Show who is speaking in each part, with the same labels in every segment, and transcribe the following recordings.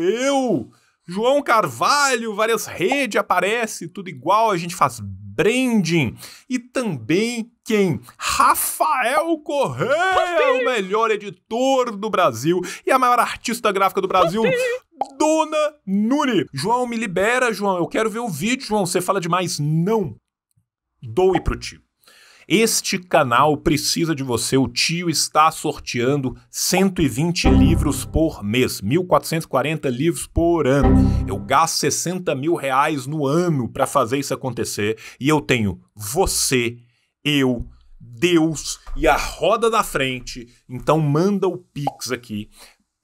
Speaker 1: eu, João Carvalho, várias redes aparece, tudo igual, a gente faz branding. E também quem? Rafael Correia, o melhor editor do Brasil e a maior artista gráfica do Brasil. Dona Nuri João, me libera, João. Eu quero ver o vídeo, João. Você fala demais. Não. Doe pro tio. Este canal precisa de você. O tio está sorteando 120 livros por mês, 1.440 livros por ano. Eu gasto 60 mil reais no ano para fazer isso acontecer e eu tenho você, eu, Deus e a roda da frente. Então manda o Pix aqui.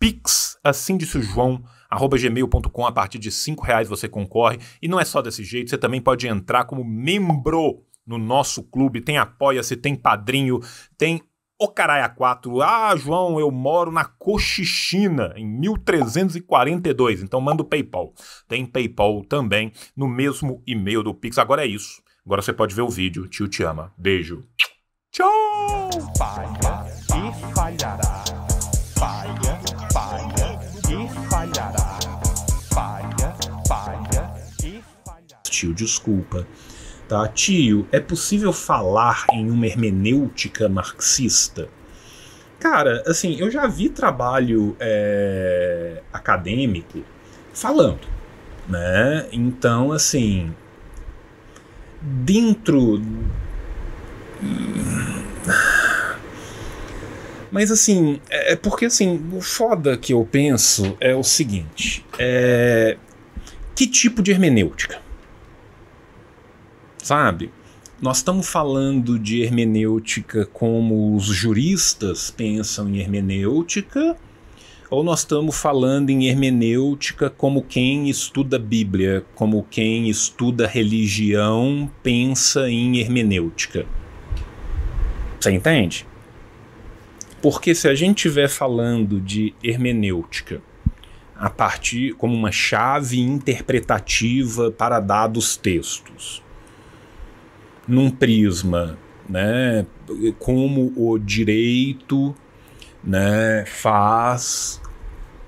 Speaker 1: Pix, assim disse o João, arroba gmail.com, a partir de 5 reais você concorre. E não é só desse jeito, você também pode entrar como membro no nosso clube, tem apoia-se, tem padrinho, tem o Caraia 4. Ah, João, eu moro na Cochichina, em 1342. Então manda o PayPal. Tem PayPal também no mesmo e-mail do Pix. Agora é isso. Agora você pode ver o vídeo. Tio te ama. Beijo. Tchau! Falha e falhará. Falha, falha e falhará. Falha, falha e falhará. Tio, desculpa. Tá? Tio, é possível falar em uma hermenêutica marxista? Cara, assim, eu já vi trabalho é, acadêmico falando, né? Então, assim, dentro. Mas assim, é, é porque assim, o foda que eu penso é o seguinte: é... que tipo de hermenêutica? sabe? Nós estamos falando de hermenêutica como os juristas pensam em hermenêutica, ou nós estamos falando em hermenêutica como quem estuda Bíblia, como quem estuda religião pensa em hermenêutica? Você entende? Porque se a gente estiver falando de hermenêutica a partir como uma chave interpretativa para dados textos, num prisma, né, como o direito, né, faz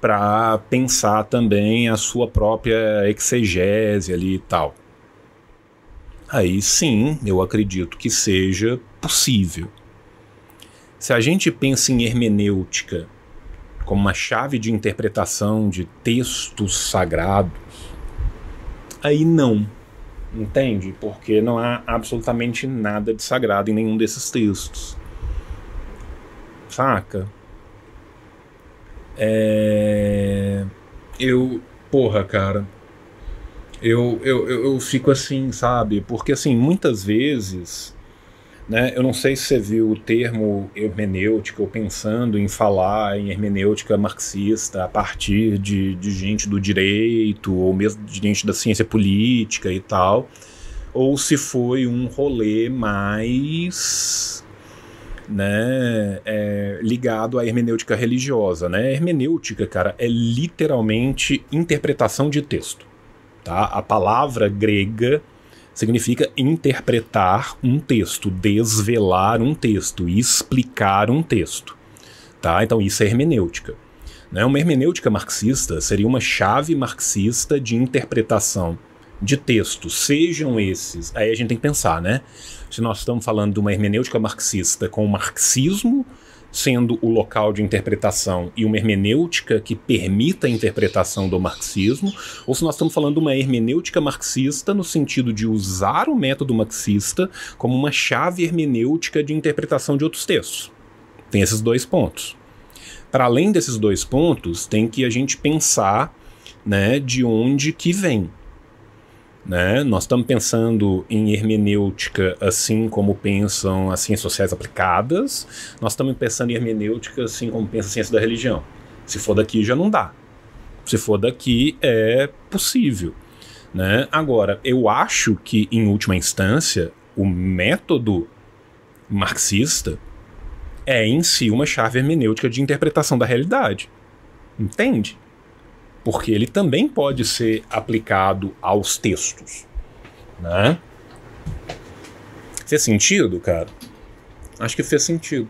Speaker 1: para pensar também a sua própria exegese ali e tal. Aí sim, eu acredito que seja possível. Se a gente pensa em hermenêutica como uma chave de interpretação de textos sagrados, aí não entende? Porque não há absolutamente nada de sagrado em nenhum desses textos. Saca? É... Eu. Porra, cara. Eu, eu, eu, eu fico assim, sabe? Porque, assim, muitas vezes né? Eu não sei se você viu o termo hermenêutica, ou pensando em falar em hermenêutica marxista a partir de, de gente do direito, ou mesmo de gente da ciência política e tal, ou se foi um rolê mais né, é, ligado à hermenêutica religiosa. Né? hermenêutica, cara, é literalmente interpretação de texto. Tá? A palavra grega significa interpretar um texto, desvelar um texto, explicar um texto. Tá? Então isso é hermenêutica. Né? Uma hermenêutica marxista seria uma chave marxista de interpretação de textos, sejam esses. Aí a gente tem que pensar, né? Se nós estamos falando de uma hermenêutica marxista com o marxismo sendo o local de interpretação e uma hermenêutica que permita a interpretação do marxismo, ou se nós estamos falando de uma hermenêutica marxista no sentido de usar o método marxista como uma chave hermenêutica de interpretação de outros textos. Tem esses dois pontos. Para além desses dois pontos, tem que a gente pensar né, de onde que vem. Né? Nós estamos pensando em hermenêutica assim como pensam as ciências sociais aplicadas, nós estamos pensando em hermenêutica assim como pensa a ciência da religião. Se for daqui, já não dá. Se for daqui, é possível. Né? Agora, eu acho que, em última instância, o método marxista é em si uma chave hermenêutica de interpretação da realidade. Entende? porque ele também pode ser aplicado aos textos, né? Fez sentido, cara? Acho que fez sentido.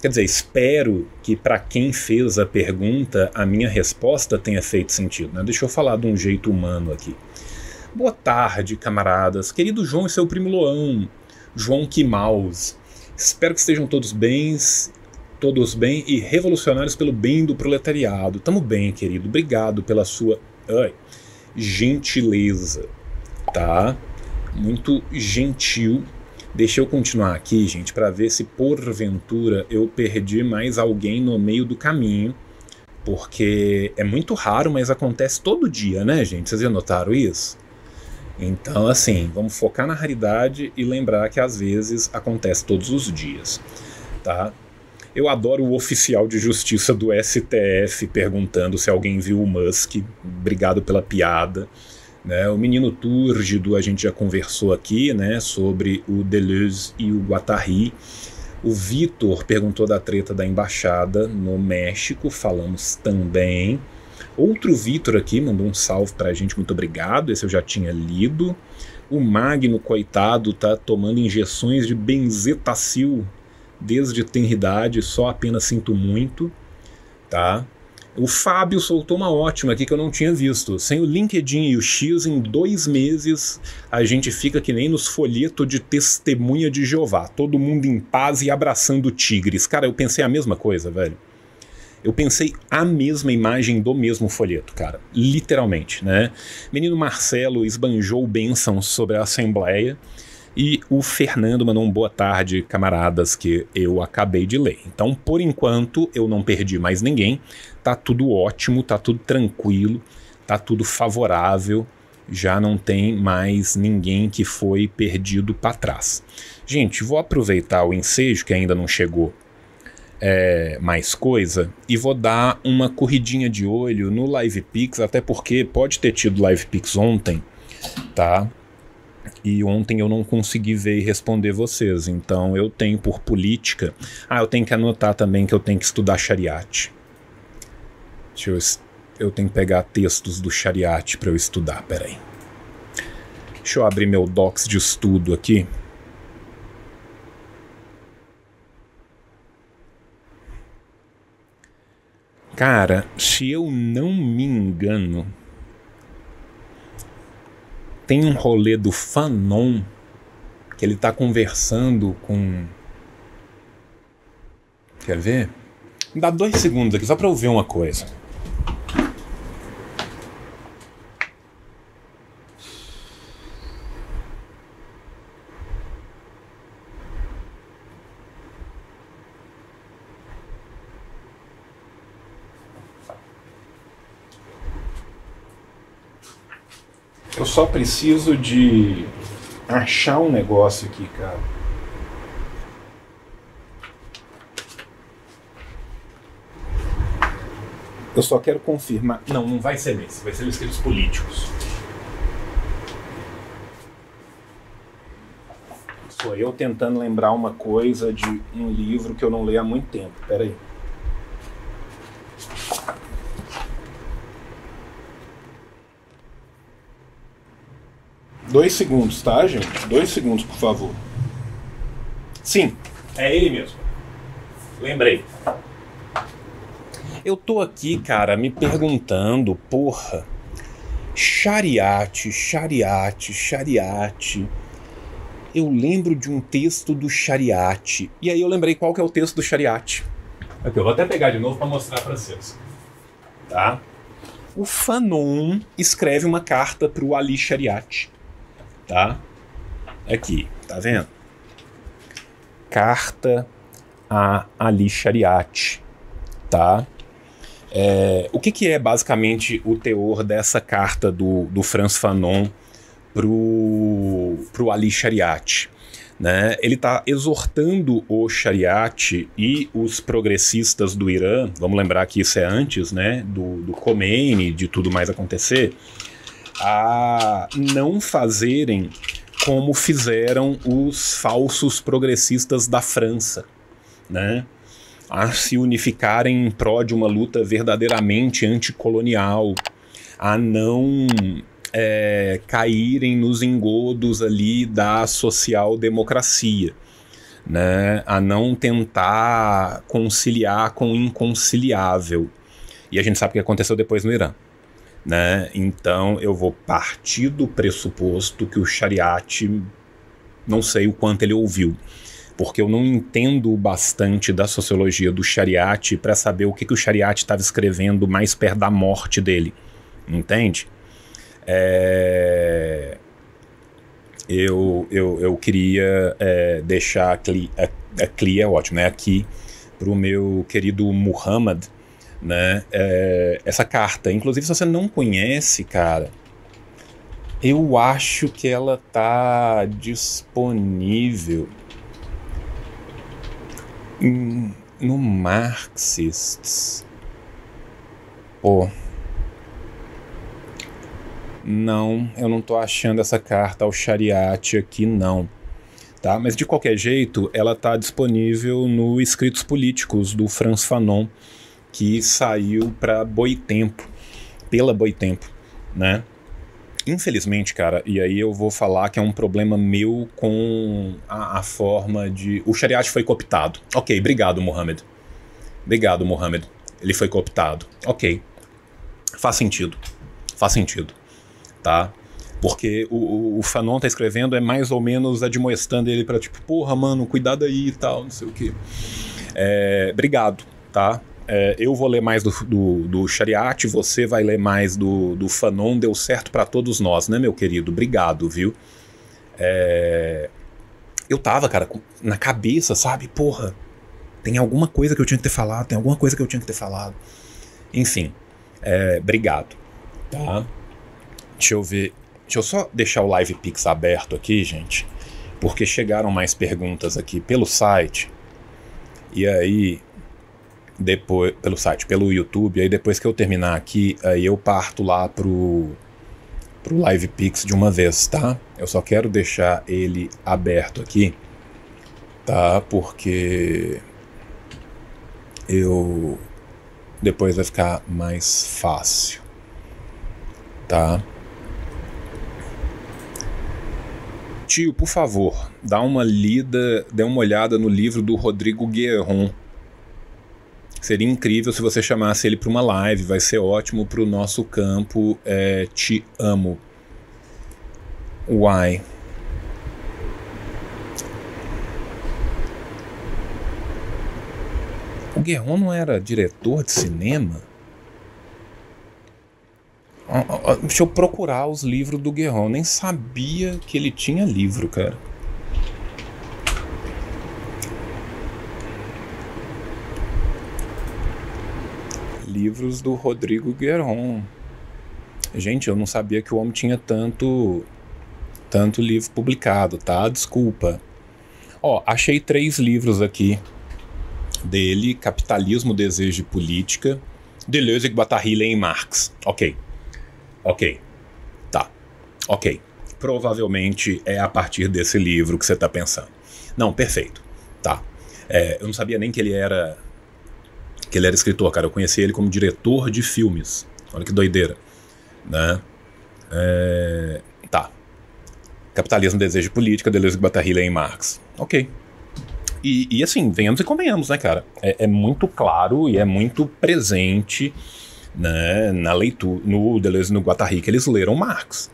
Speaker 1: Quer dizer, espero que para quem fez a pergunta a minha resposta tenha feito sentido, né? Deixa eu falar de um jeito humano aqui. Boa tarde, camaradas. Querido João e seu primo Loão, João Mouse. Espero que estejam todos bens todos bem e revolucionários pelo bem do proletariado. Tamo bem, querido. Obrigado pela sua ai, gentileza, tá? Muito gentil. Deixa eu continuar aqui, gente, para ver se porventura eu perdi mais alguém no meio do caminho, porque é muito raro, mas acontece todo dia, né, gente? Vocês já notaram isso? Então, assim, vamos focar na raridade e lembrar que às vezes acontece todos os dias, tá? Eu adoro o oficial de justiça do STF perguntando se alguém viu o Musk. Obrigado pela piada. Né? O menino Túrgido, a gente já conversou aqui né? sobre o Deleuze e o Guattari. O Vitor perguntou da treta da embaixada no México, falamos também. Outro Vitor aqui mandou um salve pra gente, muito obrigado. Esse eu já tinha lido. O Magno, coitado, tá tomando injeções de benzetacil desde tenridade, só apenas sinto muito, tá? O Fábio soltou uma ótima aqui que eu não tinha visto. Sem o LinkedIn e o X, em dois meses a gente fica que nem nos folhetos de testemunha de Jeová. Todo mundo em paz e abraçando tigres. Cara, eu pensei a mesma coisa, velho. Eu pensei a mesma imagem do mesmo folheto, cara. Literalmente, né? Menino Marcelo esbanjou bênçãos sobre a Assembleia. E o Fernando mandou um boa tarde, camaradas, que eu acabei de ler. Então, por enquanto, eu não perdi mais ninguém. Tá tudo ótimo, tá tudo tranquilo, tá tudo favorável. Já não tem mais ninguém que foi perdido para trás. Gente, vou aproveitar o ensejo que ainda não chegou é, mais coisa e vou dar uma corridinha de olho no Live Pix, até porque pode ter tido Live Pix ontem, tá? E ontem eu não consegui ver e responder vocês. Então eu tenho por política. Ah, eu tenho que anotar também que eu tenho que estudar shariat. Deixa eu. Eu tenho que pegar textos do shariat para eu estudar. Peraí. Deixa eu abrir meu docs de estudo aqui. Cara, se eu não me engano, tem um rolê do Fanon que ele está conversando com. Quer ver? Me dá dois segundos aqui só para eu ver uma coisa. Eu só preciso de achar um negócio aqui, cara. Eu só quero confirmar. Não, não vai ser nesse, vai ser nos escritos políticos. Sou eu tentando lembrar uma coisa de um livro que eu não leio há muito tempo. Peraí. aí. Dois segundos, tá, gente? Dois segundos, por favor. Sim. É ele mesmo. Lembrei. Eu tô aqui, cara, me perguntando, porra. Chariate, chariate, chariate. Eu lembro de um texto do chariate. E aí eu lembrei qual que é o texto do chariate. Aqui, eu vou até pegar de novo para mostrar para vocês. Tá? O Fanon escreve uma carta para o Ali Chariate tá? Aqui, tá vendo? Carta a Ali Shariati, tá? É, o que, que, é basicamente o teor dessa carta do, do Franz Fanon pro, pro Ali Shariati? Né? Ele está exortando o Shariati e os progressistas do Irã, vamos lembrar que isso é antes né, do, do Khomeini, de tudo mais acontecer, a não fazerem como fizeram os falsos progressistas da França, né? A se unificarem em pró de uma luta verdadeiramente anticolonial, a não é, caírem nos engodos ali da social-democracia, né? a não tentar conciliar com o inconciliável. E a gente sabe o que aconteceu depois no Irã. Né? Então eu vou partir do pressuposto que o Shariat, não sei o quanto ele ouviu, porque eu não entendo bastante da sociologia do Shariat para saber o que, que o Shariat estava escrevendo mais perto da morte dele, entende? É... Eu, eu, eu queria é, deixar a Cli, é, a, Cli é ótimo, né? aqui para o meu querido Muhammad, né? É, essa carta. Inclusive, se você não conhece, cara, eu acho que ela tá disponível em, no Marxists. Pô. Não, eu não tô achando essa carta ao Shariat aqui, não tá? Mas de qualquer jeito, ela está disponível no Escritos Políticos do Franz Fanon, que saiu para Boitempo, pela Boitempo, né? Infelizmente, cara, e aí eu vou falar que é um problema meu com a, a forma de. O Shariat foi cooptado. Ok, obrigado, Mohamed. Obrigado, Mohamed. Ele foi cooptado. Ok. Faz sentido. Faz sentido. Tá? Porque o, o, o Fanon tá escrevendo é mais ou menos admoestando ele para tipo, porra, mano, cuidado aí e tal, não sei o quê. É, obrigado, tá? é, eu vou ler mais do, do, do você vai ler mais do, do Fanon, deu certo para todos nós, né, meu querido? Obrigado, viu? É, eu tava, cara, na cabeça, sabe? Porra, tem alguma coisa que eu tinha que ter falado, tem alguma coisa que eu tinha que ter falado. Enfim, é, obrigado, tá? Deixa eu ver, deixa eu só deixar o Live Pix aberto aqui, gente, porque chegaram mais perguntas aqui pelo site. E aí, depois pelo site, pelo YouTube, aí depois que eu terminar aqui, aí eu parto lá pro pro Live Pix de uma vez, tá? Eu só quero deixar ele aberto aqui, tá? Porque eu depois vai ficar mais fácil, tá? Tio, por favor, dá uma lida, dê uma olhada no livro do Rodrigo Guerron Seria incrível se você chamasse ele para uma live, vai ser ótimo para o nosso campo é, Te Amo. Why? O Guerrero não era diretor de cinema? Deixa eu procurar os livros do Guerrero. Nem sabia que ele tinha livro, cara. livros do Rodrigo Gueron. Gente, eu não sabia que o homem tinha tanto tanto livro publicado, tá? Desculpa. Ó, achei três livros aqui dele: Capitalismo, Desejo e Política, Deleuze, Guattari e Marx. Ok, ok, tá, ok. Provavelmente é a partir desse livro que você está pensando. Não, perfeito, tá. É, eu não sabia nem que ele era que ele era escritor, cara. Eu conheci ele como diretor de filmes. Olha que doideira, né? É... Tá. Capitalismo, desejo política, Deleuze, e Guattari, e Marx. Ok. E, e, assim, venhamos e convenhamos, né, cara? É, é, muito claro e é muito presente né, na leitura, no Deleuze e no Guattari, que eles leram Marx.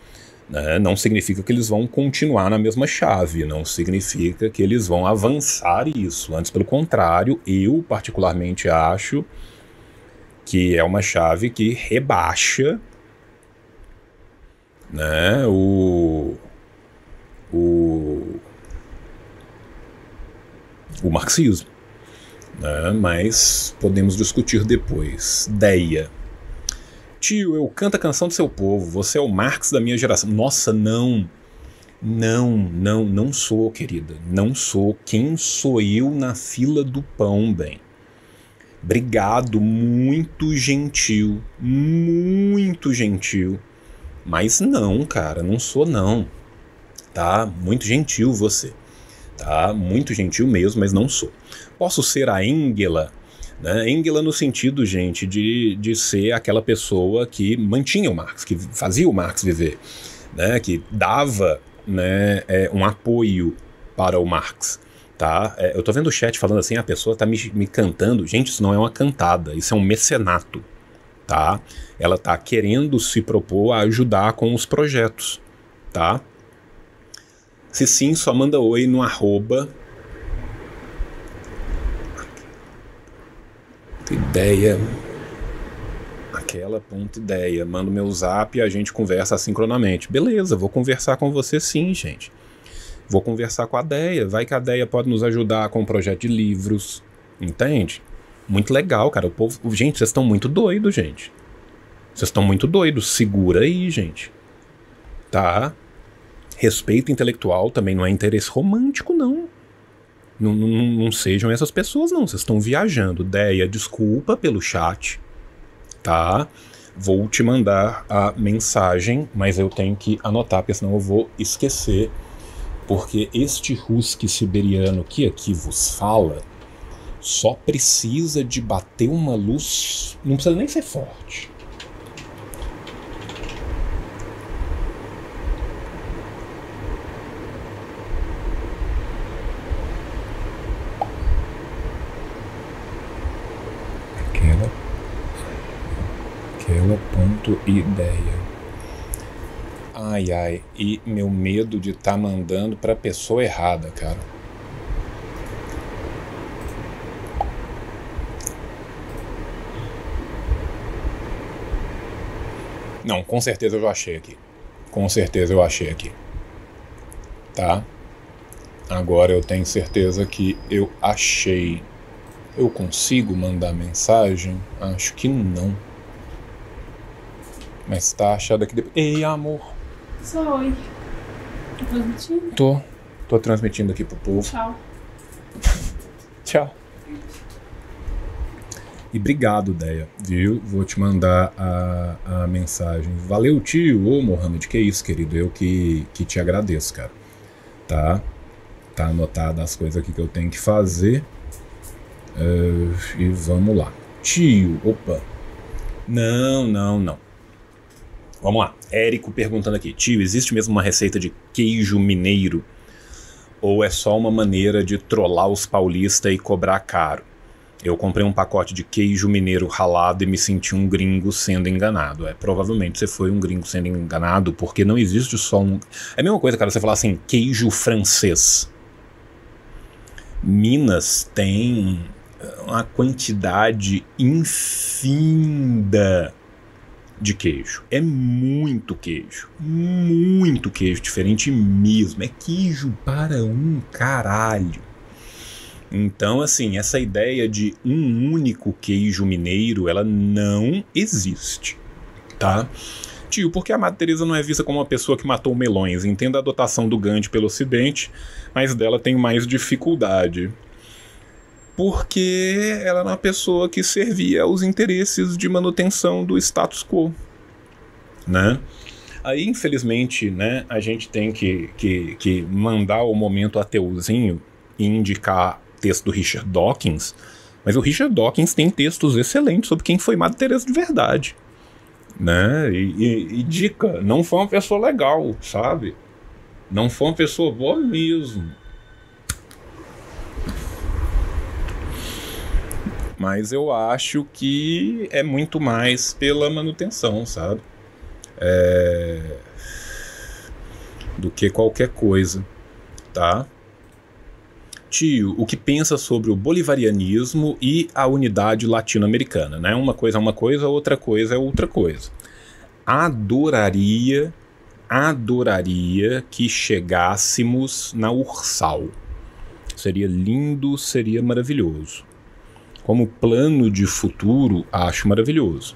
Speaker 1: Né? Não significa que eles vão continuar na mesma chave, não significa que eles vão avançar isso. Antes, pelo contrário, eu particularmente acho que é uma chave que rebaixa né, o, o, o marxismo. Né? Mas podemos discutir depois. Deia tio, eu canto a canção do seu povo, você é o Marx da minha geração. Nossa, não. Não, não, não sou, querida. Não sou. Quem sou eu na fila do pão, bem? Obrigado, muito gentil, muito gentil. Mas não, cara, não sou não. Tá? Muito gentil você. Tá? Muito gentil mesmo, mas não sou. Posso ser a Engela né? Engela no sentido, gente, de, de ser aquela pessoa que mantinha o Marx, que fazia o Marx viver, né? que dava né, é, um apoio para o Marx. Tá? É, eu tô vendo o chat falando assim, a pessoa tá me, me cantando. Gente, isso não é uma cantada, isso é um mecenato. Tá? Ela tá querendo se propor a ajudar com os projetos. Tá? Se sim, só manda oi no arroba ideia. Aquela ponta ideia. Manda meu zap e a gente conversa sincronamente. Beleza, vou conversar com você sim, gente. Vou conversar com a Deia. Vai que a Deia pode nos ajudar com um projeto de livros. Entende? Muito legal, cara. O povo. Gente, vocês estão muito doidos, gente. Vocês estão muito doidos. Segura aí, gente. Tá? Respeito intelectual também não é interesse romântico, não. Não, não, não sejam essas pessoas, não. Vocês estão viajando. Deia, desculpa pelo chat, tá? Vou te mandar a mensagem, mas eu tenho que anotar, porque senão eu vou esquecer. Porque este husky siberiano que aqui vos fala só precisa de bater uma luz. Não precisa nem ser forte pelo ponto ideia. Ai ai, e meu medo de estar tá mandando para pessoa errada, cara. Não, com certeza eu achei aqui. Com certeza eu achei aqui. Tá? Agora eu tenho certeza que eu achei. Eu consigo mandar mensagem? Acho que não. Mas tá achado aqui depois. Ei, amor. só Oi. Tô transmitindo? Tô. Tô transmitindo aqui pro povo. Tchau. Tchau. E obrigado, Deia, viu? Vou te mandar a, a mensagem. Valeu, tio. Ô, Mohamed, que isso, querido. Eu que, que te agradeço, cara. Tá? Tá anotado as coisas aqui que eu tenho que fazer. Uh, e vamos lá. Tio, opa. Não, não, não. Vamos lá. Érico perguntando aqui: tio, existe mesmo uma receita de queijo mineiro? Ou é só uma maneira de trollar os paulistas e cobrar caro? Eu comprei um pacote de queijo mineiro ralado e me senti um gringo sendo enganado. É, provavelmente você foi um gringo sendo enganado, porque não existe só um. É a mesma coisa, cara, você falar assim, queijo francês. Minas tem uma quantidade infinda de queijo. É muito queijo. Muito queijo, diferente mesmo. É queijo para um caralho. Então, assim, essa ideia de um único queijo mineiro, ela não existe, tá? Tio, porque a Madre Teresa não é vista como uma pessoa que matou melões? entendo a dotação do Gandhi pelo Ocidente, mas dela tem mais dificuldade porque ela era uma pessoa que servia aos interesses de manutenção do status quo, né? Aí, infelizmente, né, a gente tem que, que, que mandar o momento ateuzinho e indicar texto do Richard Dawkins, mas o Richard Dawkins tem textos excelentes sobre quem foi Madre Teresa de verdade, né? E, e, e dica, não foi uma pessoa legal, sabe? Não foi uma pessoa boa mesmo Mas eu acho que é muito mais pela manutenção, sabe? É... Do que qualquer coisa, tá? Tio, o que pensa sobre o bolivarianismo e a unidade latino-americana, né? Uma coisa é uma coisa, outra coisa é outra coisa. Adoraria, adoraria que chegássemos na Ursal. Seria lindo, seria maravilhoso como plano de futuro, acho maravilhoso.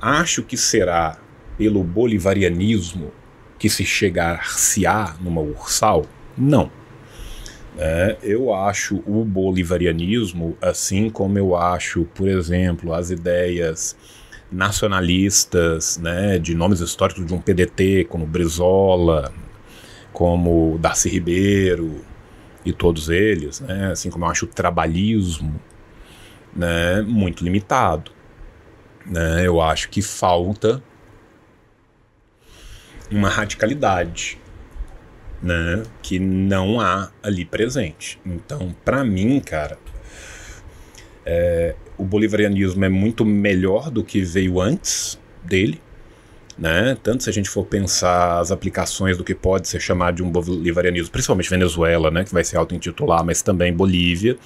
Speaker 1: Acho que será pelo bolivarianismo que se chegar-se-á numa ursal? Não. É, eu acho o bolivarianismo, assim como eu acho, por exemplo, as ideias nacionalistas, né, de nomes históricos de um PDT, como Brizola, como Darcy Ribeiro e todos eles, né, assim como eu acho o trabalhismo, né, muito limitado. Né? Eu acho que falta uma radicalidade né, que não há ali presente. Então, para mim, cara, é, o bolivarianismo é muito melhor do que veio antes dele. Né? Tanto se a gente for pensar as aplicações do que pode ser chamado de um bolivarianismo, principalmente Venezuela, né, que vai ser auto-intitular, mas também Bolívia,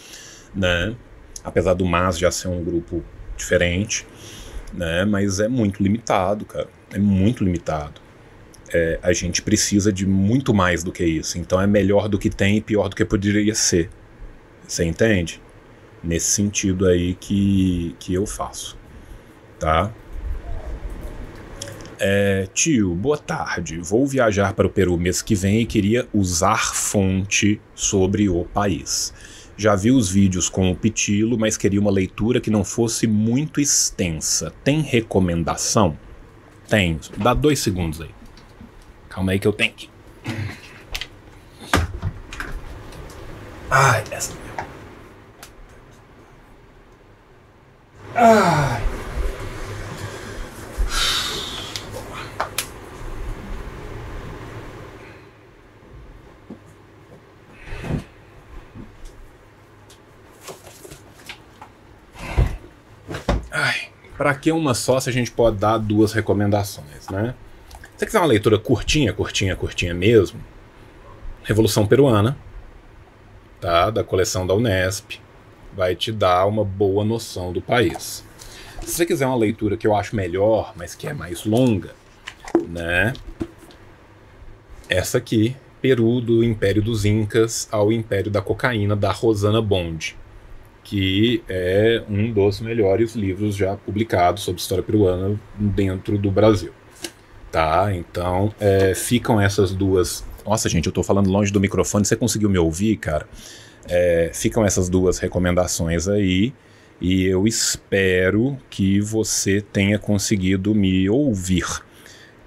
Speaker 1: né? apesar do MAS já ser um grupo diferente, né? Mas é muito limitado, cara. É muito limitado. É, a gente precisa de muito mais do que isso. Então é melhor do que tem e pior do que poderia ser. Você entende? Nesse sentido aí que, que eu faço. Tá? É, tio, boa tarde. Vou viajar para o Peru mês que vem e queria usar fonte sobre o país. Já viu os vídeos com o Pitilo, mas queria uma leitura que não fosse muito extensa. Tem recomendação? Tenho. Dá dois segundos aí. Calma aí que eu tenho que. Ai, essa. Ai. Ai, pra que uma só se a gente pode dar duas recomendações, né? Se você quiser uma leitura curtinha, curtinha, curtinha mesmo, Revolução Peruana, tá? Da coleção da Unesp, vai te dar uma boa noção do país. Se você quiser uma leitura que eu acho melhor, mas que é mais longa, né? Essa aqui, Peru do Império dos Incas ao Império da Cocaína, da Rosana Bond que é um dos melhores livros já publicados sobre história peruana dentro do Brasil. Tá? Então, é, ficam essas duas. Nossa, gente, eu estou falando longe do microfone, você conseguiu me ouvir, cara? É, ficam essas duas recomendações aí. E eu espero que você tenha conseguido me ouvir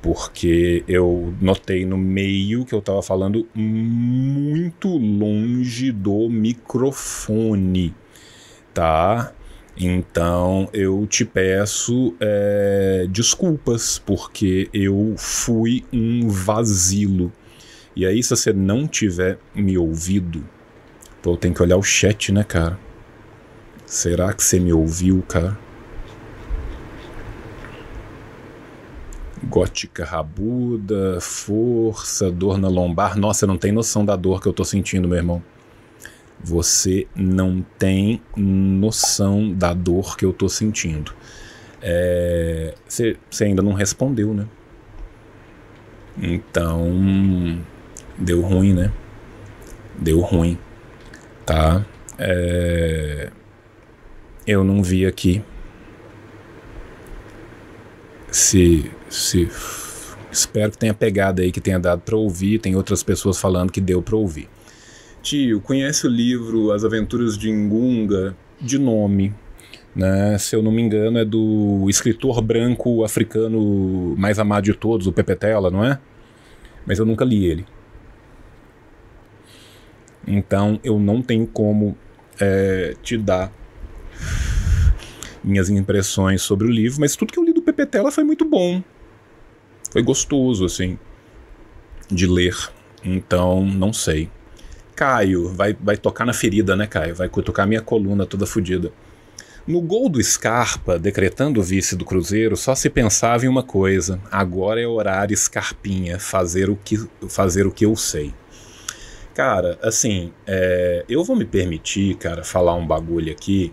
Speaker 1: porque eu notei no meio que eu estava falando muito longe do microfone tá? Então eu te peço é, desculpas, porque eu fui um vazilo. E aí, se você não tiver me ouvido, pô, eu tenho que olhar o chat, né, cara? Será que você me ouviu, cara? Gótica rabuda, força, dor na lombar. Nossa, não tem noção da dor que eu tô sentindo, meu irmão. Você não tem noção da dor que eu tô sentindo. Você é, ainda não respondeu, né? Então, deu ruim, né? Deu ruim, tá? É, eu não vi aqui se, se espero que tenha pegado aí que tenha dado para ouvir tem outras pessoas falando que deu para ouvir tio, conhece o livro As Aventuras de Ngunga de nome? Né? Se eu não me engano, é do escritor branco africano mais amado de todos, o Pepetela, não é? Mas eu nunca li ele. Então eu não tenho como é, te dar minhas impressões sobre o livro, mas tudo que eu li do Pepetela foi muito bom. Foi gostoso, assim, de ler. Então, não sei caio, vai, vai tocar na ferida, né, Caio? Vai tocar minha coluna toda fodida. No gol do Scarpa, decretando o vice do Cruzeiro, só se pensava em uma coisa: agora é horário Scarpinha, fazer o que, fazer o que eu sei. Cara, assim, é, eu vou me permitir, cara, falar um bagulho aqui,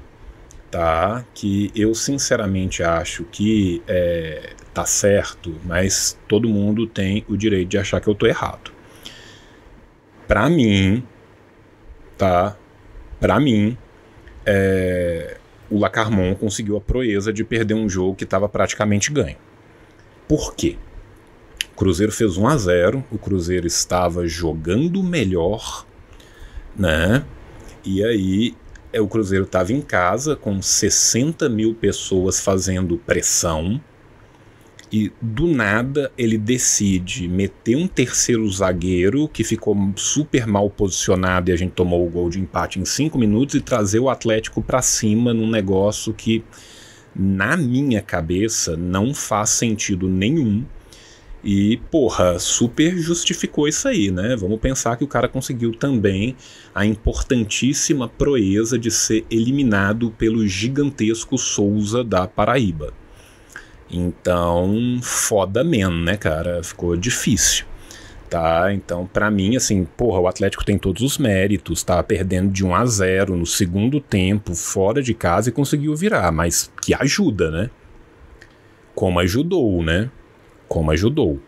Speaker 1: tá? Que eu sinceramente acho que é, tá certo, mas todo mundo tem o direito de achar que eu tô errado. Para mim, tá? Para mim, é, o Lacarmon conseguiu a proeza de perder um jogo que estava praticamente ganho. Por quê? O Cruzeiro fez 1 a 0, o Cruzeiro estava jogando melhor, né? E aí é, o Cruzeiro estava em casa com 60 mil pessoas fazendo pressão e do nada ele decide meter um terceiro zagueiro que ficou super mal posicionado e a gente tomou o gol de empate em cinco minutos e trazer o Atlético para cima num negócio que na minha cabeça não faz sentido nenhum. E, porra, super justificou isso aí, né? Vamos pensar que o cara conseguiu também a importantíssima proeza de ser eliminado pelo gigantesco Souza da Paraíba. Então, foda mesmo, né, cara? Ficou difícil. Tá? Então, para mim, assim, porra, o Atlético tem todos os méritos, tá perdendo de 1 a 0 no segundo tempo, fora de casa e conseguiu virar, mas que ajuda, né? Como ajudou, né? Como ajudou,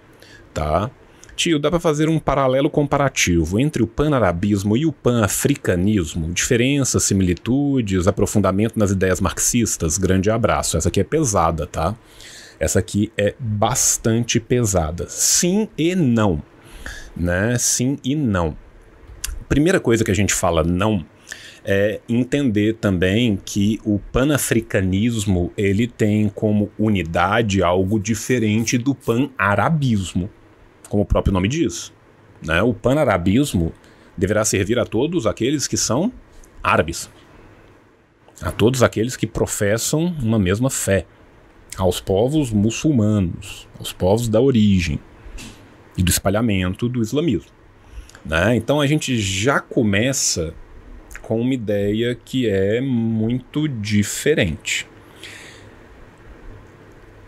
Speaker 1: tá? Tio, dá para fazer um paralelo comparativo entre o panarabismo e o panafricanismo? Diferenças, similitudes, aprofundamento nas ideias marxistas? Grande abraço. Essa aqui é pesada, tá? Essa aqui é bastante pesada. Sim e não. Né? Sim e não. Primeira coisa que a gente fala não é entender também que o panafricanismo ele tem como unidade algo diferente do panarabismo como o próprio nome diz. Né? O panarabismo deverá servir a todos aqueles que são árabes, a todos aqueles que professam uma mesma fé, aos povos muçulmanos, aos povos da origem e do espalhamento do islamismo. Né? Então a gente já começa com uma ideia que é muito diferente.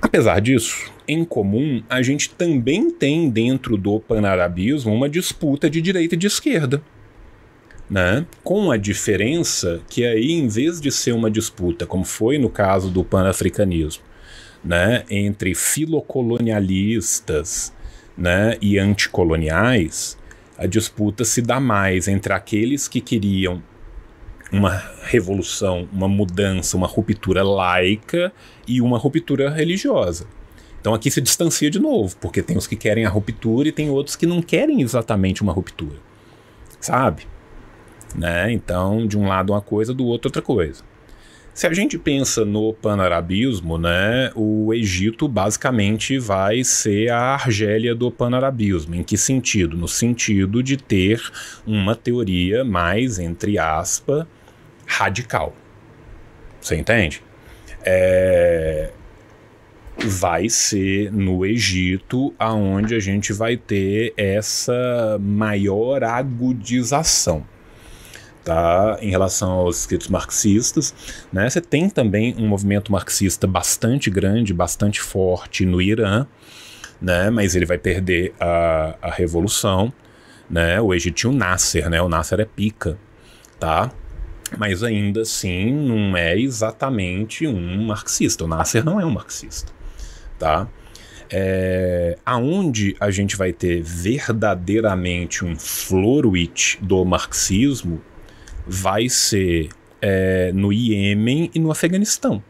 Speaker 1: Apesar disso, em comum, a gente também tem dentro do panarabismo uma disputa de direita e de esquerda. Né? Com a diferença que aí, em vez de ser uma disputa, como foi no caso do panafricanismo, né, entre filocolonialistas né, e anticoloniais, a disputa se dá mais entre aqueles que queriam uma revolução, uma mudança, uma ruptura laica e uma ruptura religiosa. Então aqui se distancia de novo, porque tem os que querem a ruptura e tem outros que não querem exatamente uma ruptura. Sabe? Né? Então, de um lado uma coisa, do outro outra coisa. Se a gente pensa no panarabismo, né, o Egito basicamente vai ser a Argélia do panarabismo. Em que sentido? No sentido de ter uma teoria mais, entre aspas, radical. Você entende? É... Vai ser no Egito aonde a gente vai ter essa maior agudização. Tá? em relação aos escritos marxistas. Né? Você tem também um movimento marxista bastante grande, bastante forte no Irã, né? mas ele vai perder a, a revolução. Né? O Egito tinha o Nasser, né? o Nasser é pica. Tá? Mas ainda assim, não é exatamente um marxista. O Nasser não é um marxista, tá? É, aonde a gente vai ter verdadeiramente um floruit do marxismo vai ser é, no Iêmen e no Afeganistão.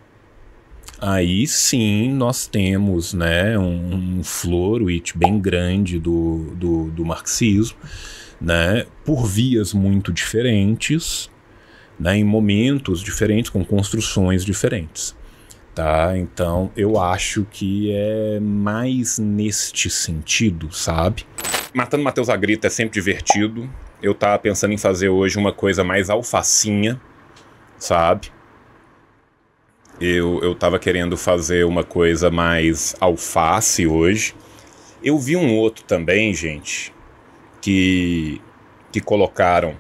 Speaker 1: Aí sim nós temos né, um, um floruit bem grande do, do, do marxismo, né, por vias muito diferentes, né, em momentos diferentes, com construções diferentes. Tá? Então eu acho que é mais neste sentido, sabe? Matando Matheus Agrita é sempre divertido. Eu tava pensando em fazer hoje uma coisa mais alfacinha, sabe? Eu, eu tava querendo fazer uma coisa mais alface hoje. Eu vi um outro também, gente, que, que colocaram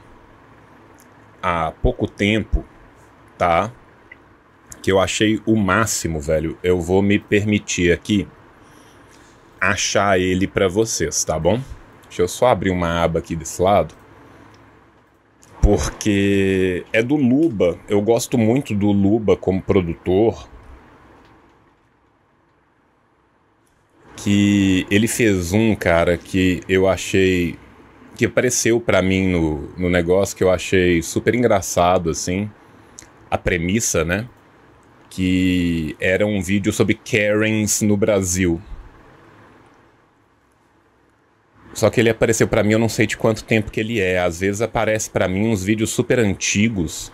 Speaker 1: há pouco tempo, tá? Que eu achei o máximo, velho. Eu vou me permitir aqui achar ele para vocês, tá bom? Deixa eu só abrir uma aba aqui desse lado. Porque é do Luba. Eu gosto muito do Luba como produtor. Que ele fez um, cara, que eu achei que apareceu para mim no, no negócio que eu achei super engraçado, assim, a premissa, né? Que era um vídeo sobre Karens no Brasil. Só que ele apareceu para mim, eu não sei de quanto tempo que ele é. Às vezes aparece para mim uns vídeos super antigos.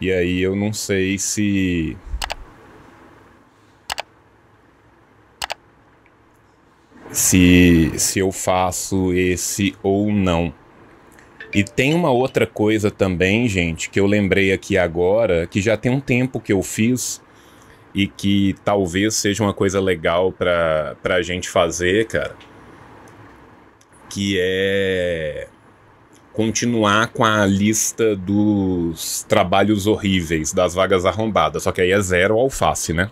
Speaker 1: E aí eu não sei se se, se eu faço esse ou não. E tem uma outra coisa também, gente, que eu lembrei aqui agora, que já tem um tempo que eu fiz e que talvez seja uma coisa legal para a gente fazer, cara, que é continuar com a lista dos trabalhos horríveis, das vagas arrombadas. Só que aí é zero alface, né?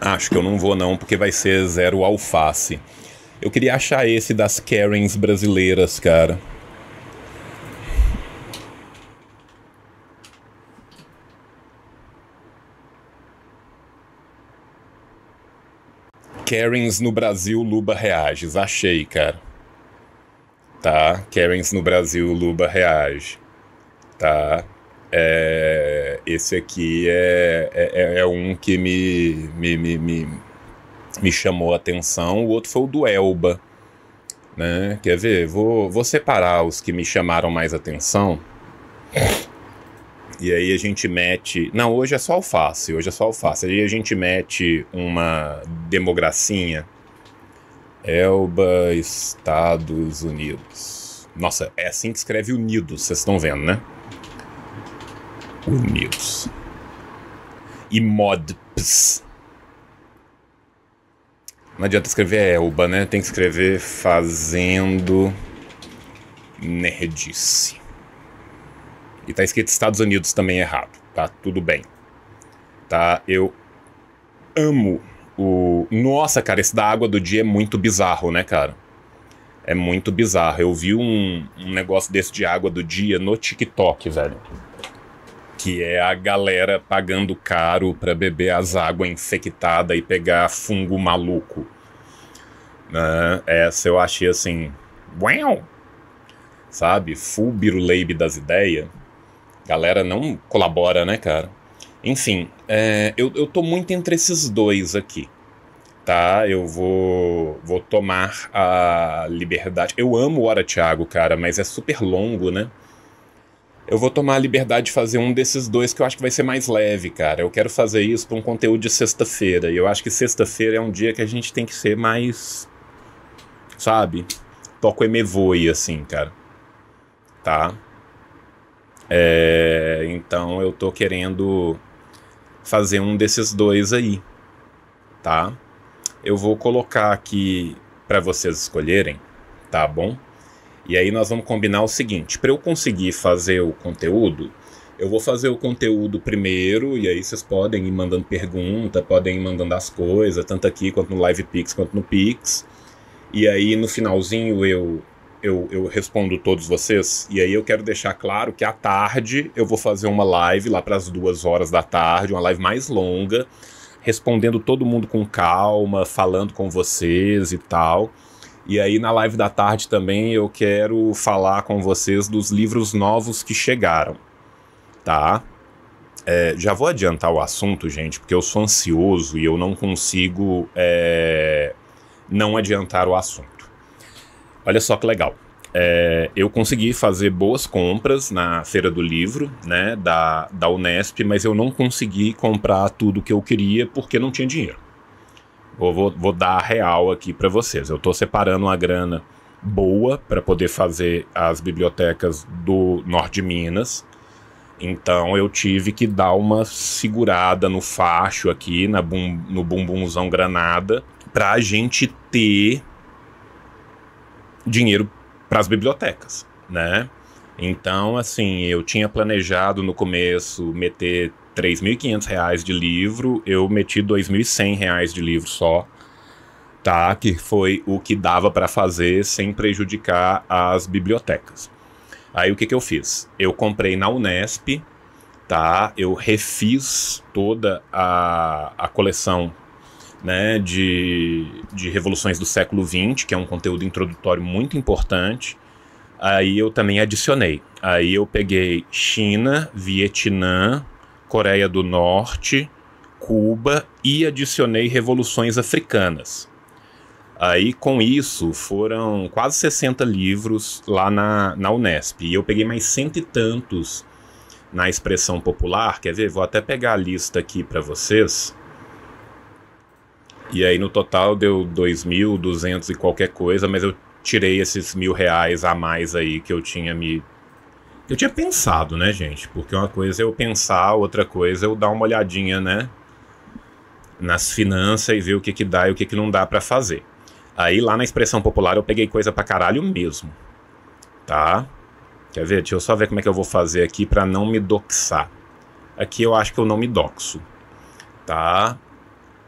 Speaker 1: Acho que eu não vou não, porque vai ser zero alface. Eu queria achar esse das Karens brasileiras, cara. Karens no Brasil, Luba reages. Achei, cara. Tá? Karens no Brasil, Luba reage. Tá? É, esse aqui é, é, é, é, um que me, me, me, me, me chamou a atenção. O outro foi o do Elba. Né? Quer ver? Vou, vou separar os que me chamaram mais atenção. E aí a gente mete. Não, hoje é só alface, hoje é só alface. Aí a gente mete uma demogracinha. Elba, Estados Unidos. Nossa, é assim que escreve Unidos, vocês estão vendo, né? Unidos E modps. Não adianta escrever Elba, né? Tem que escrever fazendo nerdice. E tá escrito Estados Unidos também errado, tá? Tudo bem. Tá? Eu amo o. Nossa, cara, esse da água do dia é muito bizarro, né, cara? É muito bizarro. Eu vi um, um negócio desse de água do dia no TikTok, velho que é a galera pagando caro para beber as águas infectadas e pegar fungo maluco. Né? Essa eu achei assim, uau! Sabe? Fulbiro leibe das ideias. Galera não colabora, né, cara? Enfim, é, eu, eu tô muito entre esses dois aqui. Tá, eu vou, vou tomar a liberdade. Eu amo o Hora Thiago, cara, mas é super longo, né? eu vou tomar a liberdade de fazer um desses dois que eu acho que vai ser mais leve, cara. Eu quero fazer isso para um conteúdo de sexta-feira. E eu acho que sexta-feira é um dia que a gente tem que ser mais. Sabe? Toco voe, assim, cara. Tá? É, então eu tô querendo fazer um desses dois aí. Tá? Eu vou colocar aqui para vocês escolherem, tá bom? E aí nós vamos combinar o seguinte: para eu conseguir fazer o conteúdo, eu vou fazer o conteúdo primeiro, e aí vocês podem ir mandando pergunta, podem ir mandando as coisas, tanto aqui quanto no Live Pix, quanto no Pix. E aí no finalzinho eu, eu, eu respondo todos vocês. E aí eu quero deixar claro que à tarde eu vou fazer uma live lá para as duas horas da tarde, uma live mais longa, respondendo todo mundo com calma, falando com vocês e tal. E aí, na live da tarde também, eu quero falar com vocês dos livros novos que chegaram, tá? É, já vou adiantar o assunto, gente, porque eu sou ansioso e eu não consigo é, não adiantar o assunto. Olha só que legal. É, eu consegui fazer boas compras na Feira do Livro, né, da, da Unesp, mas eu não consegui comprar tudo que eu queria porque não tinha dinheiro. Vou, vou, vou dar real aqui para vocês. Eu estou separando uma grana boa para poder fazer as bibliotecas do norte de Minas. Então eu tive que dar uma segurada no facho aqui, na bum, no bumbumzão granada, para a gente ter dinheiro para as bibliotecas, né? Então, assim, eu tinha planejado no começo meter 3.500 reais de livro, eu meti 2.100 reais de livro só, tá? Que foi o que dava para fazer sem prejudicar as bibliotecas. Aí o que, que eu fiz? Eu comprei na Unesp, tá? Eu refiz toda a, a coleção né, de, de Revoluções do Século XX, que é um conteúdo introdutório muito importante. Aí eu também adicionei. Aí eu peguei China, Vietnã, Coreia do Norte, Cuba e adicionei revoluções africanas. Aí, com isso, foram quase 60 livros lá na, na Unesp. E eu peguei mais cento e tantos na expressão popular. Quer ver? Vou até pegar a lista aqui para vocês. E aí, no total, deu 2.200 e qualquer coisa, mas eu tirei esses mil reais a mais aí que eu tinha me eu tinha pensado, né, gente? Porque uma coisa é eu pensar, outra coisa é eu dar uma olhadinha, né? Nas finanças e ver o que, que dá e o que, que não dá para fazer. Aí lá na expressão popular eu peguei coisa pra caralho mesmo. Tá? Quer ver? Deixa eu só ver como é que eu vou fazer aqui para não me doxar. Aqui eu acho que eu não me doxo. Tá?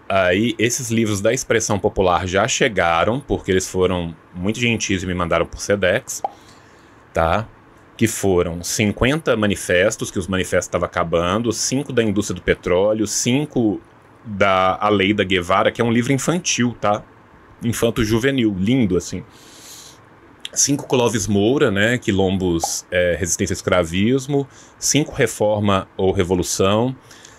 Speaker 1: Aí esses livros da expressão popular já chegaram, porque eles foram muito gentis e me mandaram por Sedex. Tá? que foram 50 manifestos, que os manifestos estavam acabando, cinco da indústria do petróleo, cinco da A Lei da Guevara, que é um livro infantil, tá? Infanto juvenil, lindo assim. Cinco Clóvis Moura, né? Quilombos, é, resistência ao escravismo. Cinco Reforma ou Revolução.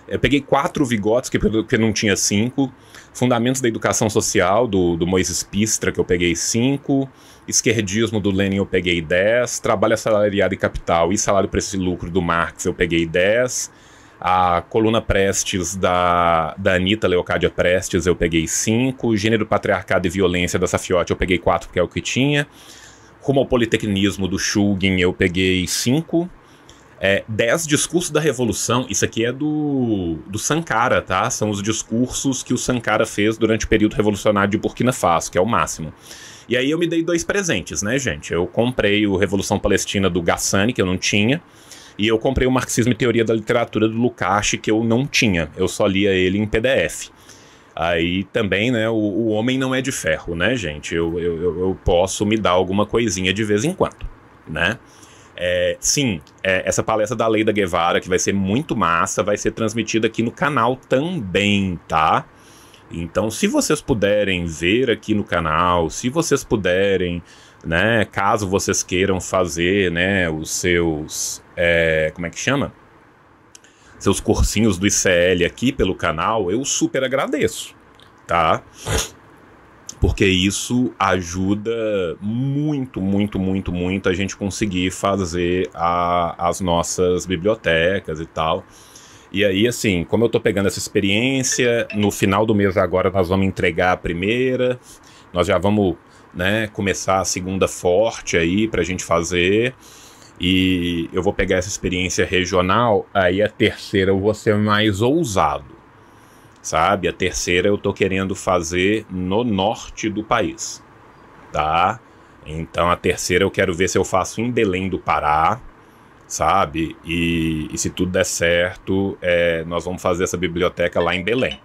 Speaker 1: Eu peguei quatro Vigotes, que, que não tinha cinco. Fundamentos da Educação Social, do, do Moisés Pistra, que eu peguei cinco. Esquerdismo do Lenin eu peguei 10, Trabalho Assalariado e Capital e Salário, para esse Lucro do Marx eu peguei 10, a coluna Prestes da, da Anitta Leocádia Prestes eu peguei 5, Gênero, Patriarcado e Violência da Safiote eu peguei 4 porque é o que tinha, Rumo ao Politecnismo do Shulgin eu peguei 5, é, 10 discursos da revolução, isso aqui é do, do Sankara, tá? São os discursos que o Sankara fez durante o período revolucionário de Burkina Faso, que é o máximo. E aí eu me dei dois presentes, né, gente? Eu comprei o Revolução Palestina do Gassani, que eu não tinha, e eu comprei o Marxismo e Teoria da Literatura do Lukács, que eu não tinha. Eu só lia ele em PDF. Aí também, né, o, o homem não é de ferro, né, gente? Eu, eu, eu posso me dar alguma coisinha de vez em quando, né? É, sim, é, essa palestra da Lei da Guevara, que vai ser muito massa, vai ser transmitida aqui no canal também, tá? Então, se vocês puderem ver aqui no canal, se vocês puderem, né, caso vocês queiram fazer, né, os seus, é, como é que chama? Seus cursinhos do ICL aqui pelo canal, eu super agradeço, tá? Porque isso ajuda muito, muito, muito, muito a gente conseguir fazer a, as nossas bibliotecas e tal. E aí, assim, como eu tô pegando essa experiência, no final do mês agora nós vamos entregar a primeira, nós já vamos, né, começar a segunda forte aí pra gente fazer. E eu vou pegar essa experiência regional, aí a terceira eu vou ser mais ousado. Sabe? A terceira eu tô querendo fazer no norte do país. Tá? Então a terceira eu quero ver se eu faço em Belém do Pará sabe? E, e se tudo der certo, é, nós vamos fazer essa biblioteca lá em Belém,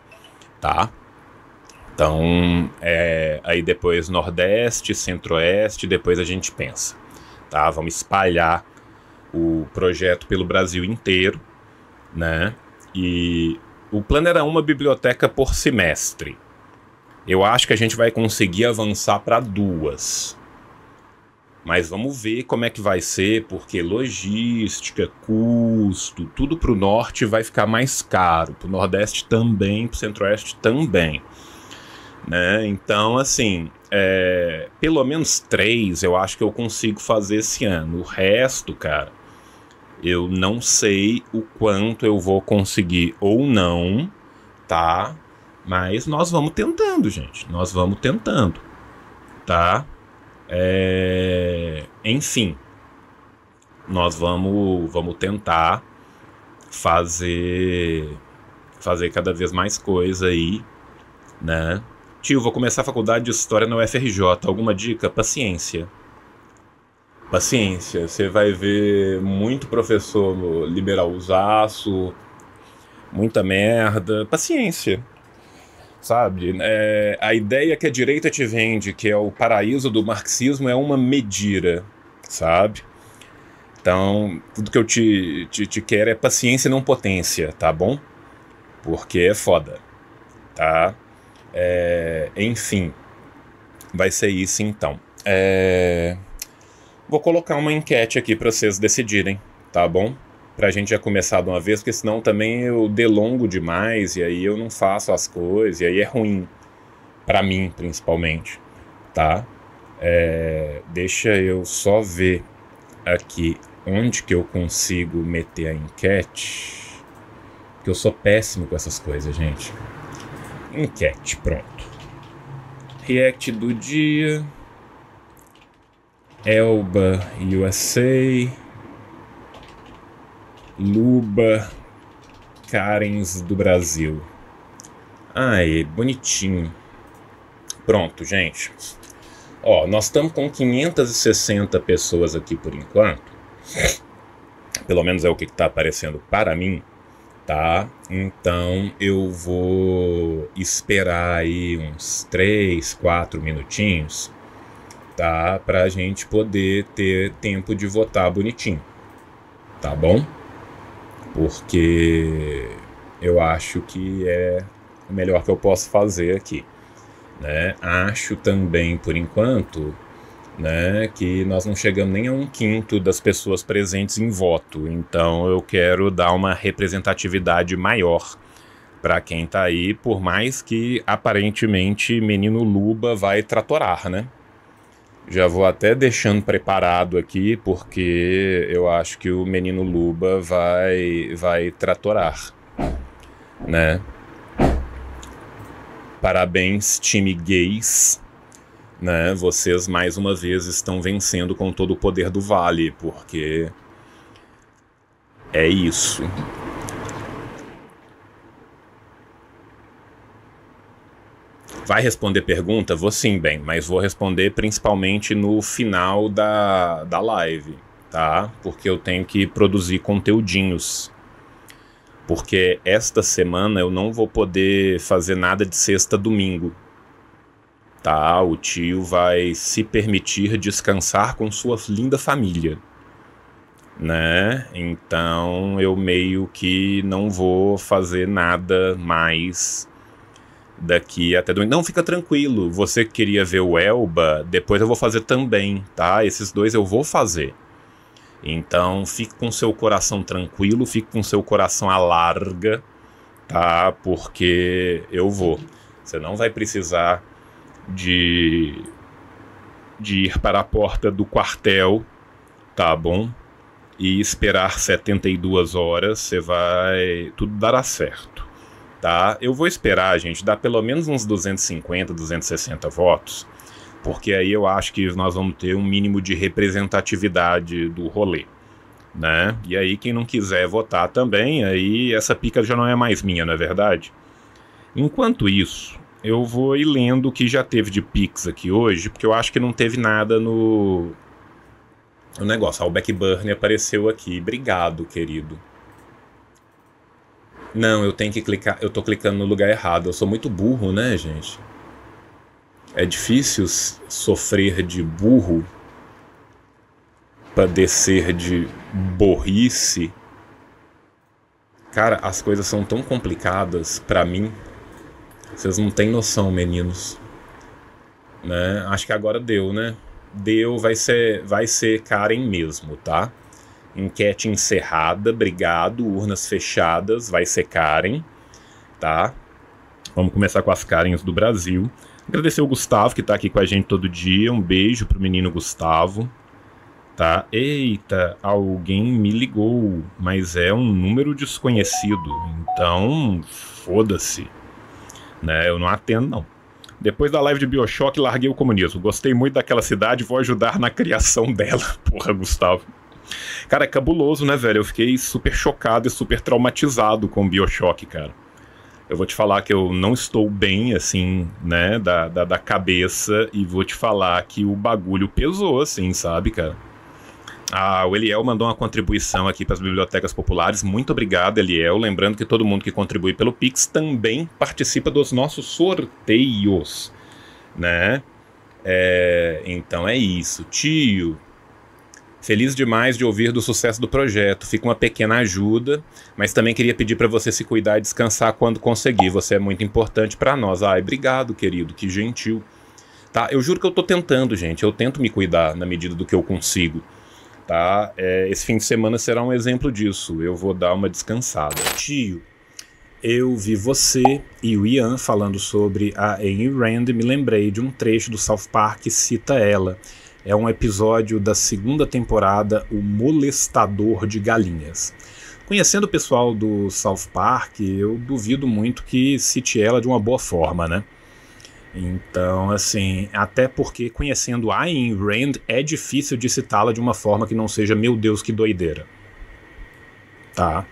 Speaker 1: tá? Então, é, aí depois Nordeste, Centro-Oeste, depois a gente pensa, tá? Vamos espalhar o projeto pelo Brasil inteiro, né? E o plano era uma biblioteca por semestre. Eu acho que a gente vai conseguir avançar para duas, mas vamos ver como é que vai ser, porque logística, custo, tudo para o norte vai ficar mais caro, para o nordeste também, para o centro-oeste também. Né? Então, assim, é, pelo menos três eu acho que eu consigo fazer esse ano. O resto, cara, eu não sei o quanto eu vou conseguir ou não, tá? Mas nós vamos tentando, gente. Nós vamos tentando, tá? É, enfim, nós vamos, vamos tentar fazer fazer cada vez mais coisa aí, né? Tio, vou começar a faculdade de História na UFRJ. Alguma dica? Paciência. Paciência. Você vai ver muito professor liberalzaço, muita merda. Paciência sabe? É, a ideia que a direita te vende, que é o paraíso do marxismo, é uma medida sabe? Então, tudo que eu te, te, te quero é paciência e não potência, tá bom? Porque é foda, tá? É, enfim, vai ser isso então. É, vou colocar uma enquete aqui para vocês decidirem, tá bom? para a gente já começar de uma vez, porque senão também eu delongo demais e aí eu não faço as coisas, e aí é ruim para mim, principalmente, tá? É, deixa eu só ver aqui onde que eu consigo meter a enquete, porque eu sou péssimo com essas coisas, gente. Enquete, pronto. React do dia. Elba USA. Luba Karens do Brasil. Ai, bonitinho. Pronto, gente. Ó, nós estamos com 560 pessoas aqui por enquanto. Pelo menos é o que está aparecendo para mim, tá? Então eu vou esperar aí uns 3, 4 minutinhos, tá? Para a gente poder ter tempo de votar bonitinho, tá bom? porque eu acho que é o melhor que eu posso fazer aqui. Né? Acho também, por enquanto, né, que nós não chegamos nem a um quinto das pessoas presentes em voto. Então eu quero dar uma representatividade maior para quem está aí, por mais que aparentemente menino Luba vai tratorar, né? Já vou até deixando preparado aqui, porque eu acho que o menino Luba vai, vai tratorar, né? Parabéns, time gays. Né? Vocês mais uma vez estão vencendo com todo o poder do vale, porque é isso. Vai responder pergunta? Vou sim, bem, mas vou responder principalmente no final da, da live, tá? Porque eu tenho que produzir conteúdinhos. Porque esta semana eu não vou poder fazer nada de sexta domingo. Tá? O tio vai se permitir descansar com sua linda família né? Então eu meio que não vou fazer nada mais daqui até domingo. Não, fica tranquilo. Você queria ver o Elba, depois eu vou fazer também, tá? Esses dois eu vou fazer. Então, fique com seu coração tranquilo, fique com seu coração à larga, tá? Porque eu vou. Você não vai precisar de de ir para a porta do quartel, tá bom? E esperar 72 horas, você vai tudo dará certo tá? Eu vou esperar, gente, dar pelo menos uns 250, 260 votos, porque aí eu acho que nós vamos ter um mínimo de representatividade do rolê, né? E aí quem não quiser votar também, aí essa pica já não é mais minha, não é verdade? Enquanto isso, eu vou ir lendo o que já teve de Pix aqui hoje, porque eu acho que não teve nada no, O negócio. Ah, o Backburn apareceu aqui. Obrigado, querido. Não, eu tenho que clicar. Eu tô clicando no lugar errado. Eu sou muito burro, né, gente? É difícil sofrer de burro padecer de borrice. Cara, as coisas são tão complicadas para mim. Vocês não têm noção, meninos. Né? Acho que agora deu, né? Deu, vai ser, vai ser Karen mesmo, tá? Enquete encerrada, obrigado. Urnas fechadas, vai secarem, tá? Vamos começar com as Karens do Brasil. Agradecer o Gustavo, que tá aqui com a gente todo dia. Um beijo pro menino Gustavo, tá? Eita, alguém me ligou, mas é um número desconhecido. Então, foda-se. Né? Eu não atendo, não. Depois da live de Bioshock, larguei o comunismo. Gostei muito daquela cidade, vou ajudar na criação dela. Porra, Gustavo. Cara, é cabuloso, né, velho? Eu fiquei super chocado e super traumatizado com o Bioshock, cara. Eu vou te falar que eu não estou bem, assim, né, da, da, da cabeça, e vou te falar que o bagulho pesou, assim, sabe, cara? Ah, o Eliel mandou uma contribuição aqui para as bibliotecas populares. Muito obrigado, Eliel. Lembrando que todo mundo que contribui pelo Pix também participa dos nossos sorteios, né? É, então é isso, tio. Feliz demais de ouvir do sucesso do projeto. Fica uma pequena ajuda, mas também queria pedir para você se cuidar e descansar quando conseguir. Você é muito importante para nós. Ai, obrigado, querido, que gentil. Tá? Eu juro que eu estou tentando, gente. Eu tento me cuidar na medida do que eu consigo. Tá? É, esse fim de semana será um exemplo disso. Eu vou dar uma descansada. Tio, eu vi você e o Ian falando sobre a Amy Rand, e me lembrei de um trecho do South Park que cita ela. É um episódio da segunda temporada, O Molestador de Galinhas. Conhecendo o pessoal do South Park, eu duvido muito que cite ela de uma boa forma, né? Então, assim, até porque conhecendo a Ayn Rand é difícil de citá-la de uma forma que não seja meu Deus, que doideira. Tá?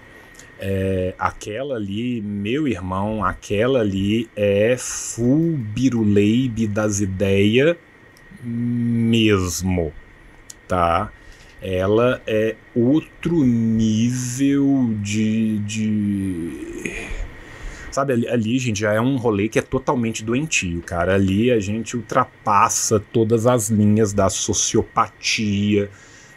Speaker 1: É, aquela ali, meu irmão, aquela ali é fulbiruleibe das ideias mesmo, tá? Ela é outro nível de. de... Sabe, ali, ali, gente, já é um rolê que é totalmente doentio, cara. Ali a gente ultrapassa todas as linhas da sociopatia,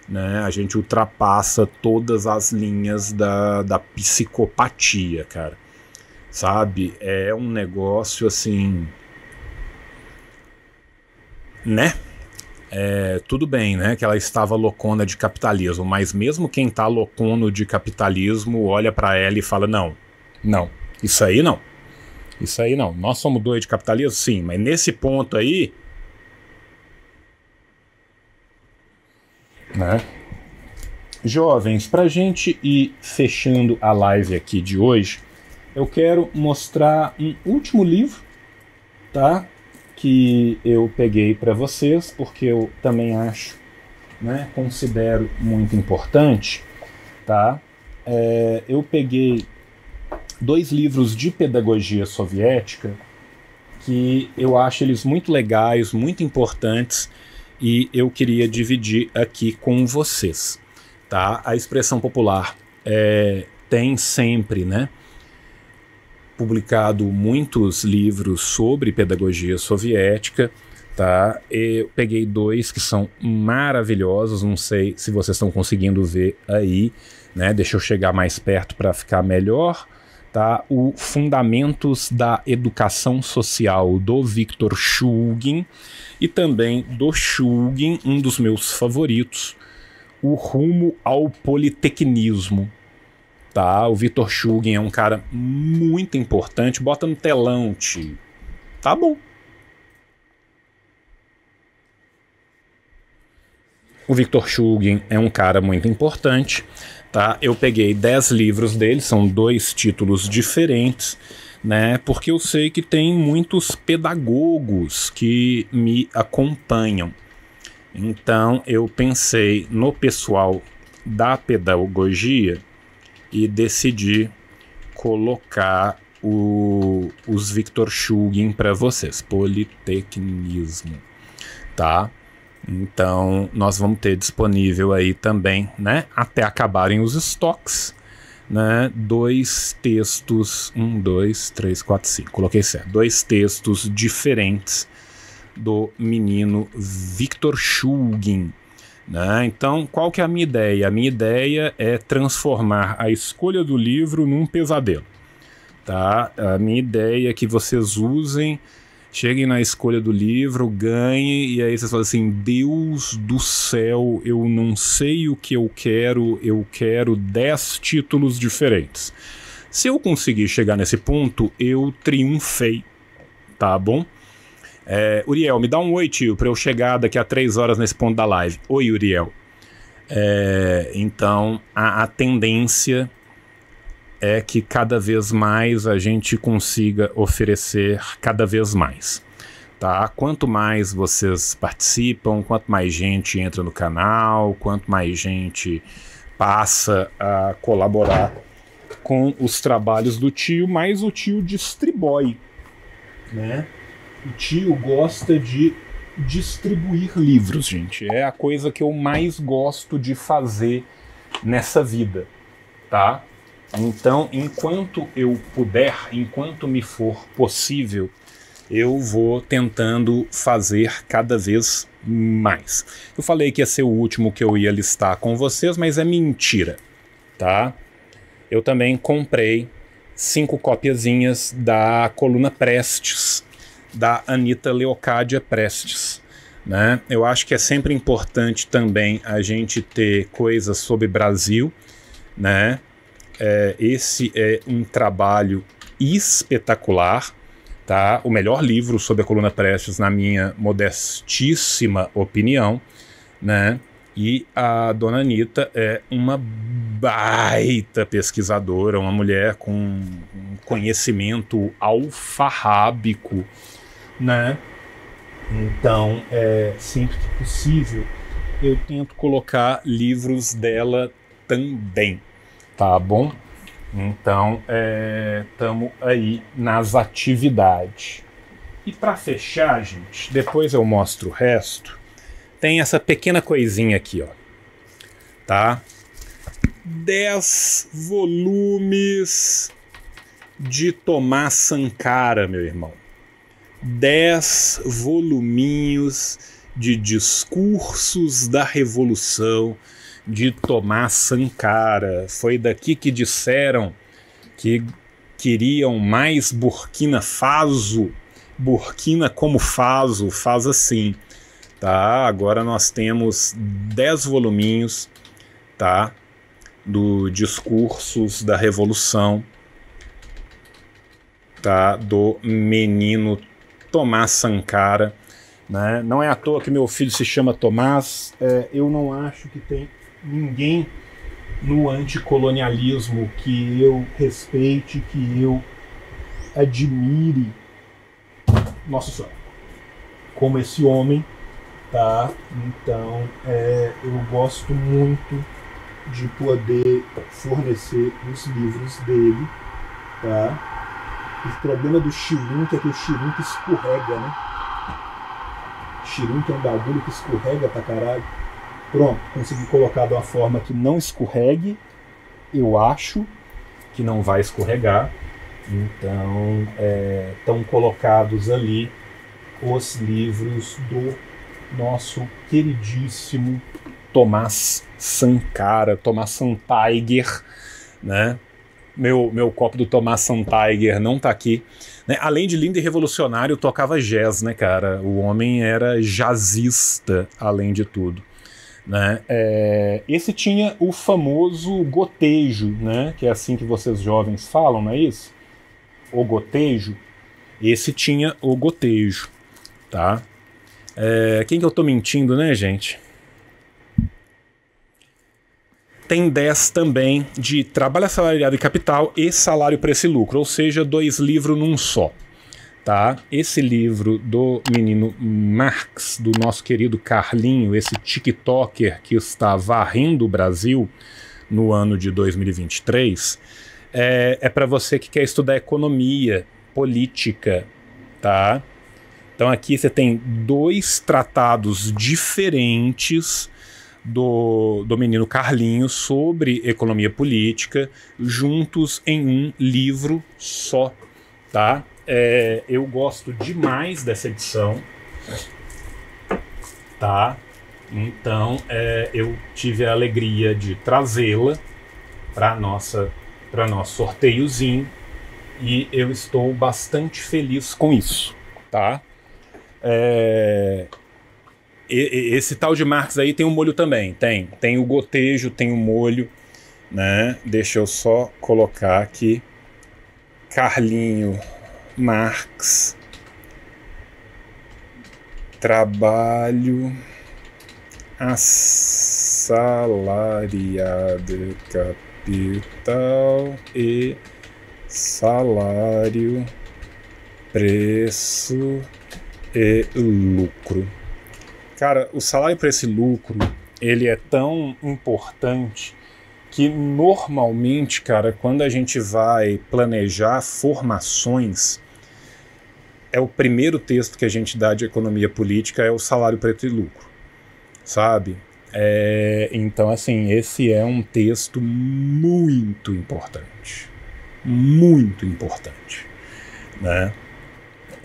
Speaker 1: né? A gente ultrapassa todas as linhas da, da psicopatia, cara. Sabe? É um negócio assim né? É, tudo bem, né, que ela estava loucona de capitalismo, mas mesmo quem tá loucono de capitalismo olha para ela e fala: "Não. Não. Isso aí não. Isso aí não. Nós somos doidos de capitalismo, sim, mas nesse ponto aí, né? Jovens, para gente ir fechando a live aqui de hoje, eu quero mostrar um último livro, tá? que eu peguei para vocês, porque eu também acho, né, considero muito importante, tá? É, eu peguei dois livros de pedagogia soviética que eu acho eles muito legais, muito importantes e eu queria dividir aqui com vocês, tá? A expressão popular é, tem sempre, né? publicado muitos livros sobre pedagogia soviética, tá? Eu peguei dois que são maravilhosos, não sei se vocês estão conseguindo ver aí, né? Deixa eu chegar mais perto para ficar melhor, tá? O Fundamentos da Educação Social do Viktor Shulgin e também do Shulgin, um dos meus favoritos, O Rumo ao Politecnismo, tá? O Vitor Shugin é um cara muito importante. Bota no telão, tio. Tá bom. O Victor Shugin é um cara muito importante, tá? Eu peguei 10 livros dele, são dois títulos diferentes, né? Porque eu sei que tem muitos pedagogos que me acompanham. Então eu pensei no pessoal da pedagogia e decidi colocar o, os Victor Schugin para vocês, politecnismo, tá? Então, nós vamos ter disponível aí também, né, até acabarem os estoques, né, dois textos, um, dois, três, quatro, cinco, coloquei certo, dois textos diferentes do menino Victor Schugin, né? Então, qual que é a minha ideia? A minha ideia é transformar a escolha do livro num pesadelo. Tá? A minha ideia é que vocês usem, cheguem na escolha do livro, ganhem, e aí vocês falam assim: Deus do céu, eu não sei o que eu quero, eu quero 10 títulos diferentes. Se eu conseguir chegar nesse ponto, eu triunfei, tá bom? É, Uriel, me dá um oi, tio, pra eu chegar daqui a três horas nesse ponto da live. Oi, Uriel. É, então, a, a tendência é que cada vez mais a gente consiga oferecer cada vez mais. Tá? Quanto mais vocês participam, quanto mais gente entra no canal, quanto mais gente passa a colaborar com os trabalhos do tio, mais o tio distribui, né? O tio gosta de distribuir livros, gente. É a coisa que eu mais gosto de fazer nessa vida, tá? Então, enquanto eu puder, enquanto me for possível, eu vou tentando fazer cada vez mais. Eu falei que ia ser o último que eu ia listar com vocês, mas é mentira, tá? Eu também comprei cinco copiazinhas da coluna Prestes da Anita Leocádia Prestes. Né? Eu acho que é sempre importante também a gente ter coisas sobre Brasil. Né? É, esse é um trabalho espetacular. Tá? O melhor livro sobre a coluna Prestes, na minha modestíssima opinião. Né? E a dona Anitta é uma baita pesquisadora, uma mulher com conhecimento alfarrábico, né? Então, é, sempre que possível, eu tento colocar livros dela também, tá bom? Então, estamos é, aí nas atividades. E para fechar, gente, depois eu mostro o resto. Tem essa pequena coisinha aqui, ó. Tá? 10 volumes de Tomás Sankara, meu irmão. Dez voluminhos de discursos da revolução de Tomás Sankara. Foi daqui que disseram que queriam mais Burkina Faso. Burkina como Faso, faz assim. Tá? Agora nós temos dez voluminhos, tá? Do discursos da revolução tá? do menino Tomás Sankara. Né? Não é à toa que meu filho se chama Tomás. É, eu não acho que tem ninguém no anticolonialismo que eu respeite, que eu admire. Nossa Senhora, como esse homem, tá? Então, é, eu gosto muito de poder fornecer os livros dele, tá? O problema do Shirunk é que o Shirunk escorrega, né? que é um bagulho que escorrega pra caralho. Pronto, consegui colocar de uma forma que não escorregue. Eu acho que não vai escorregar. Então, estão é, colocados ali os livros do nosso queridíssimo Tomás Sankara, Tomás Sampaiger, né? meu, meu copo do Tomás Santiger não tá aqui. Né? Além de lindo e revolucionário, tocava jazz, né, cara? O homem era jazzista, além de tudo. Né? É, esse tinha o famoso gotejo, né? Que é assim que vocês jovens falam, não é isso? O gotejo. Esse tinha o gotejo, tá? É, quem que eu tô mentindo, né, gente? tem 10 também de trabalho assalariado e capital e salário, para esse lucro, ou seja, dois livros num só. Tá? Esse livro do menino Marx, do nosso querido Carlinho, esse TikToker que está varrendo o Brasil no ano de 2023, é, é para você que quer estudar economia, política, tá? Então aqui você tem dois tratados diferentes do, do menino Carlinhos sobre economia política, juntos em um livro só, tá? É, eu gosto demais dessa edição, tá? Então é, eu tive a alegria de trazê-la para nossa para nosso sorteiozinho e eu estou bastante feliz com isso, tá? É, esse tal de Marx aí tem um molho também, tem. Tem o gotejo, tem o molho, né? Deixa eu só colocar aqui. Carlinho Marx. Trabalho assalariado capital e salário, preço e lucro. Cara, o salário para esse lucro, ele é tão importante que normalmente, cara, quando a gente vai planejar formações, é o primeiro texto que a gente dá de economia política é o salário preto e lucro, sabe? É, então, assim, esse é um texto muito importante, muito importante, né?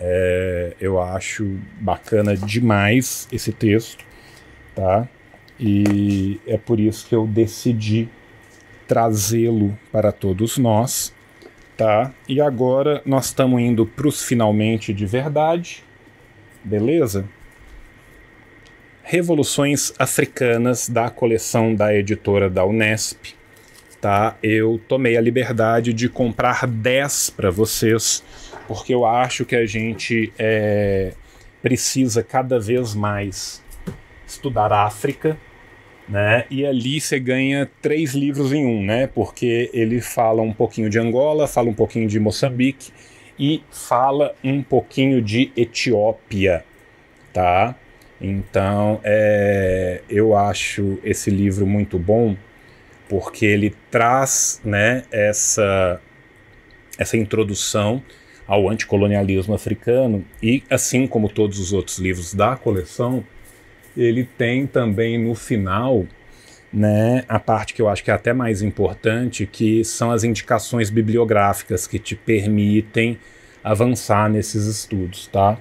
Speaker 1: É, eu acho bacana demais esse texto, tá? E é por isso que eu decidi trazê-lo para todos nós, tá? E agora nós estamos indo para os finalmente de verdade, beleza? Revoluções Africanas da coleção da editora da Unesp, tá? Eu tomei a liberdade de comprar 10 para vocês porque eu acho que a gente é, precisa cada vez mais estudar a África, né? E ali você ganha três livros em um, né? Porque ele fala um pouquinho de Angola, fala um pouquinho de Moçambique e fala um pouquinho de Etiópia, tá? Então, é, eu acho esse livro muito bom porque ele traz, né, essa essa introdução ao anticolonialismo africano, e assim como todos os outros livros da coleção, ele tem também no final né, a parte que eu acho que é até mais importante, que são as indicações bibliográficas que te permitem avançar nesses estudos, tá?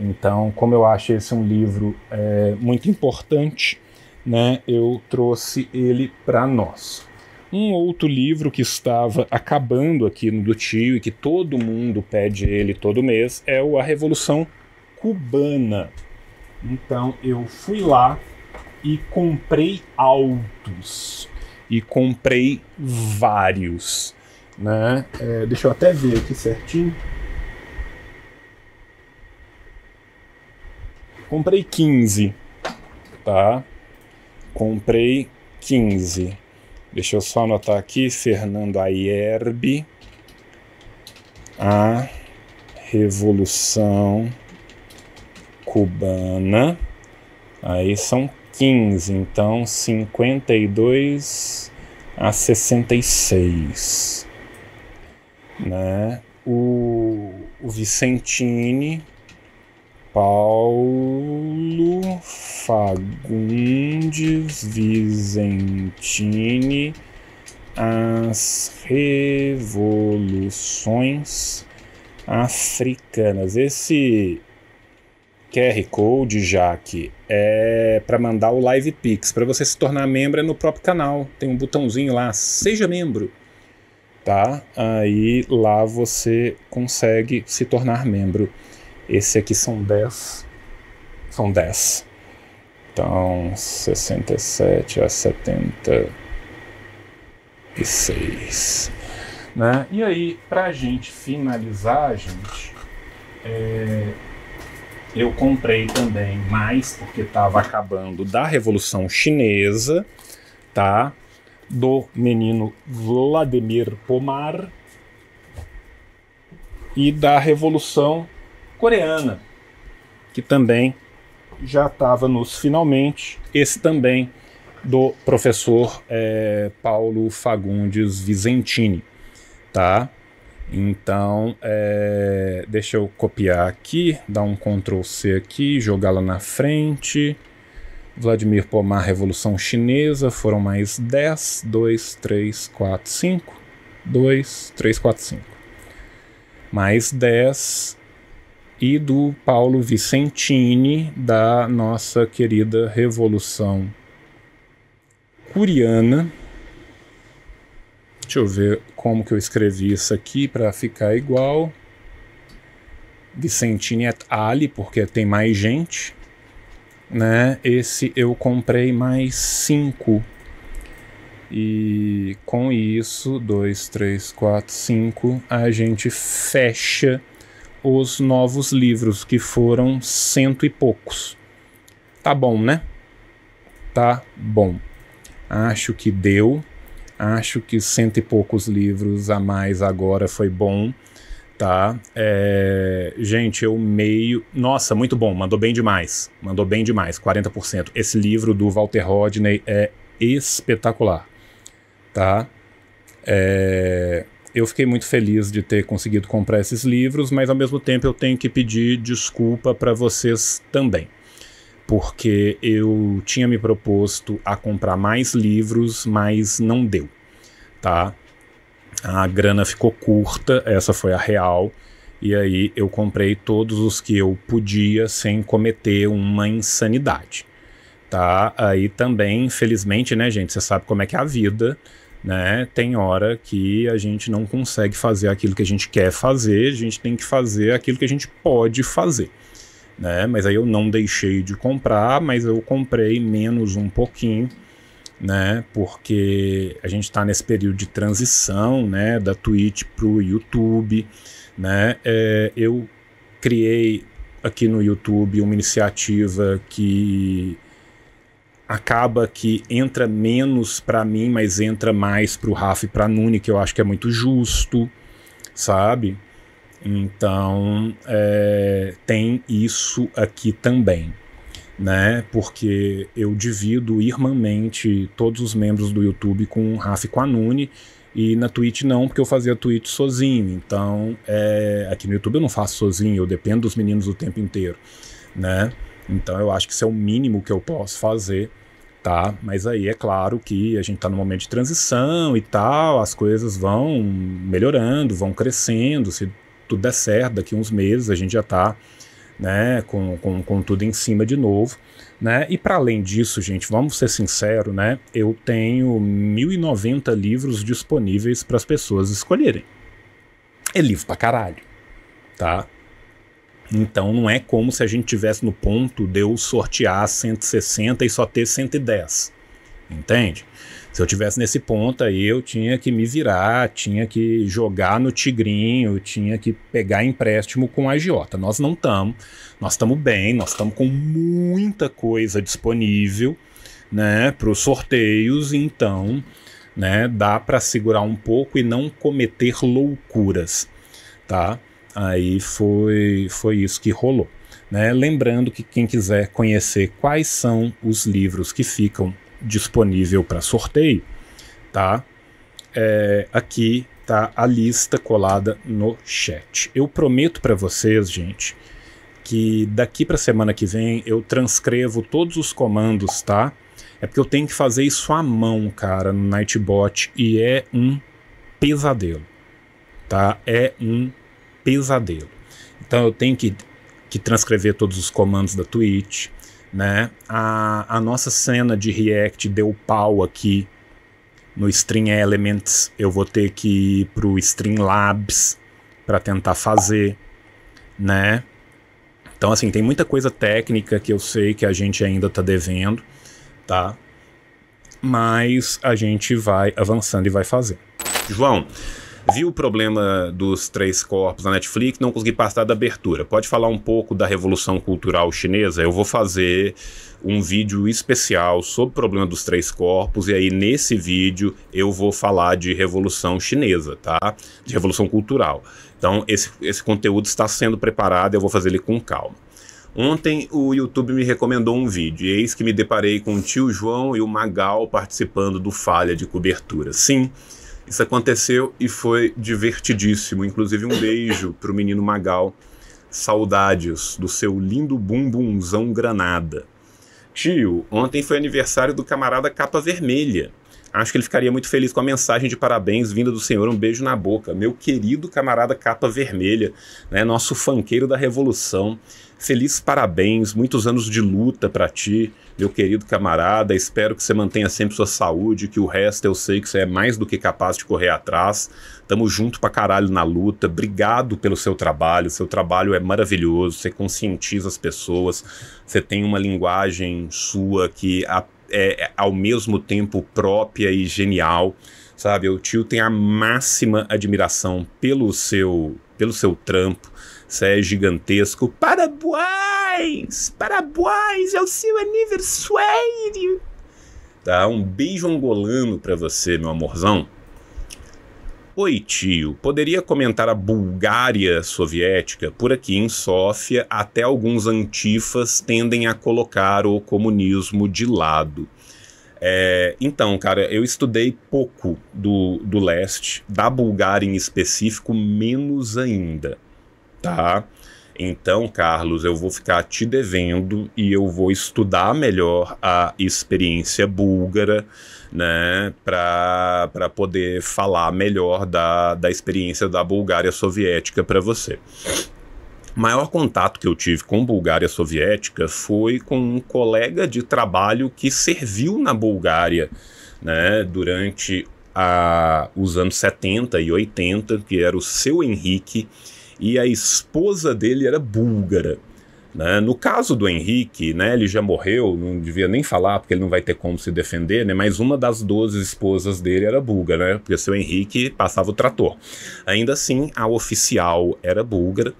Speaker 1: Então, como eu acho esse um livro é, muito importante, né, eu trouxe ele para nós. Um outro livro que estava acabando aqui no do tio e que todo mundo pede ele todo mês é o A Revolução Cubana. Então eu fui lá e comprei altos e comprei vários, né? É, deixa eu até ver aqui certinho. Comprei 15, tá? Comprei 15. Deixa eu só anotar aqui, Fernando Ayerbe, a Revolução Cubana. Aí são 15, então 52 a 66. Né? O, o Vicentini, Paulo Fagundes Vizentini, as revoluções africanas. Esse QR Code, Jaque, é para mandar o Live Pix. Para você se tornar membro é no próprio canal. Tem um botãozinho lá, seja membro. Tá? Aí lá você consegue se tornar membro. Esse aqui são 10. São 10. Então, 67 a 76. Né? E aí, para a gente finalizar, gente, é, eu comprei também mais, porque estava acabando, da Revolução Chinesa, tá? Do menino Vladimir Pomar e da Revolução Coreana, que também já estava nos finalmente, esse também do professor é, Paulo Fagundes Vicentini, tá? Então, é, deixa eu copiar aqui, dar um Ctrl C aqui, jogá-la na frente. Vladimir Pomar, Revolução Chinesa, foram mais 10, 2, 3, 4, 5, 2, 3, 4, 5. Mais 10, e do Paulo Vicentini, da nossa querida Revolução Curiana. Deixa eu ver como que eu escrevi isso aqui para ficar igual. Vicentini et Ali, porque tem mais gente. Né? Esse eu comprei mais cinco. E com isso, dois, três, quatro, cinco, a gente fecha os novos livros, que foram cento e poucos. Tá bom, né? Tá bom. Acho que deu. Acho que cento e poucos livros a mais agora foi bom, tá? É... Gente, eu meio. Nossa, muito bom, mandou bem demais. Mandou bem demais, 40%. Esse livro do Walter Rodney é espetacular, tá? É eu fiquei muito feliz de ter conseguido comprar esses livros, mas ao mesmo tempo eu tenho que pedir desculpa para vocês também. Porque eu tinha me proposto a comprar mais livros, mas não deu, tá? A grana ficou curta, essa foi a real. E aí eu comprei todos os que eu podia sem cometer uma insanidade. Tá? Aí também, infelizmente, né, gente, você sabe como é que é a vida. Né? Tem hora que a gente não consegue fazer aquilo que a gente quer fazer, a gente tem que fazer aquilo que a gente pode fazer. Né? Mas aí eu não deixei de comprar, mas eu comprei menos um pouquinho, né? Porque a gente está nesse período de transição, né? Da Twitch o YouTube, né? É, eu criei aqui no YouTube uma iniciativa que acaba que entra menos para mim, mas entra mais para o Rafa e para Nune, que eu acho que é muito justo, sabe? Então é, tem isso aqui também, né? Porque eu divido irmãmente todos os membros do YouTube com o Rafa e com a Nune. E na Twitch não, porque eu fazia Twitch sozinho. Então, é, aqui no YouTube eu não faço sozinho, eu dependo dos meninos o tempo inteiro, né? Então eu acho que isso é o mínimo que eu posso fazer, tá? Mas aí é claro que a gente está num momento de transição e tal, as coisas vão melhorando, vão crescendo, se tudo der certo, daqui uns meses a gente já está né, com, com, com tudo em cima de novo. Né? E para além disso, gente, vamos ser sinceros, né? Eu tenho 1090 livros disponíveis para as pessoas escolherem. É livro para caralho, tá? Então não é como se a gente tivesse no ponto de eu sortear 160 e só ter 110. Entende? Se eu tivesse nesse ponto aí, eu tinha que me virar, tinha que jogar no tigrinho, tinha que pegar empréstimo com a agiota. Nós não estamos, nós estamos bem, nós estamos com muita coisa disponível, né, para os sorteios, então, né, dá para segurar um pouco e não cometer loucuras, tá? Aí foi, foi isso que rolou. Né? Lembrando que quem quiser conhecer quais são os livros que ficam disponível para sorteio, tá? É, aqui tá a lista colada no chat. Eu prometo para vocês, gente, que daqui para semana que vem eu transcrevo todos os comandos, tá? É porque eu tenho que fazer isso à mão, cara, no Nightbot e é um pesadelo, tá? É um pesadelo. Então eu tenho que, que transcrever todos os comandos da Twitch, né? A, a nossa cena de React deu pau aqui no String Elements. Eu vou ter que ir pro String Labs para tentar fazer, né? Então assim tem muita coisa técnica que eu sei que a gente ainda está devendo, tá? Mas a gente vai avançando e vai fazer. João, Vi o problema dos três corpos na Netflix, não consegui passar da abertura. Pode falar um pouco da Revolução Cultural Chinesa? Eu vou fazer um vídeo especial sobre o problema dos três corpos, e aí nesse vídeo eu vou falar de Revolução Chinesa, tá? De Revolução Cultural. Então, esse, esse conteúdo está sendo preparado, eu vou fazer ele com calma. Ontem o YouTube me recomendou um vídeo, e eis que me deparei com o tio João e o Magal participando do Falha de Cobertura. Sim, isso aconteceu e foi divertidíssimo. Inclusive, um beijo pro menino Magal. Saudades do seu lindo bumbumzão granada. Tio, ontem foi aniversário do camarada Capa Vermelha. Acho que ele ficaria muito feliz com a mensagem de parabéns vinda do senhor. Um beijo na boca. Meu querido camarada Capa Vermelha, né, nosso fanqueiro da Revolução. Feliz parabéns, muitos anos de luta para ti, meu querido camarada. Espero que você mantenha sempre sua saúde, que o resto eu sei que você é mais do que capaz de correr atrás. Tamo junto pra caralho na luta. Obrigado pelo seu trabalho. Seu trabalho é maravilhoso, você conscientiza as pessoas, você tem uma linguagem sua que é, é ao mesmo tempo própria e genial. Sabe, o tio tem a máxima admiração pelo seu pelo seu trampo é gigantesco. Parabéns! Parabéns! É o seu aniversário! Tá? Um beijo angolano para você, meu amorzão. Oi, tio. Poderia comentar a Bulgária soviética? Por aqui em Sófia, até alguns antifas tendem a colocar o comunismo de lado. É, então, cara, eu estudei pouco do, do leste, da Bulgária em específico, menos ainda tá? Então, Carlos, eu vou ficar te devendo e eu vou estudar melhor a experiência búlgara, né, para poder falar melhor da, da experiência da Bulgária soviética para você. O maior contato que eu tive com Bulgária soviética foi com um colega de trabalho que serviu na Bulgária né, durante a, os anos 70 e 80, que era o seu Henrique e a esposa dele era búlgara. Né? No caso do Henrique, né, ele já morreu, não devia nem falar, porque ele não vai ter como se defender, né, mas uma das 12 esposas dele era búlgara, né, porque seu Henrique passava o trator. Ainda assim, a oficial era búlgara,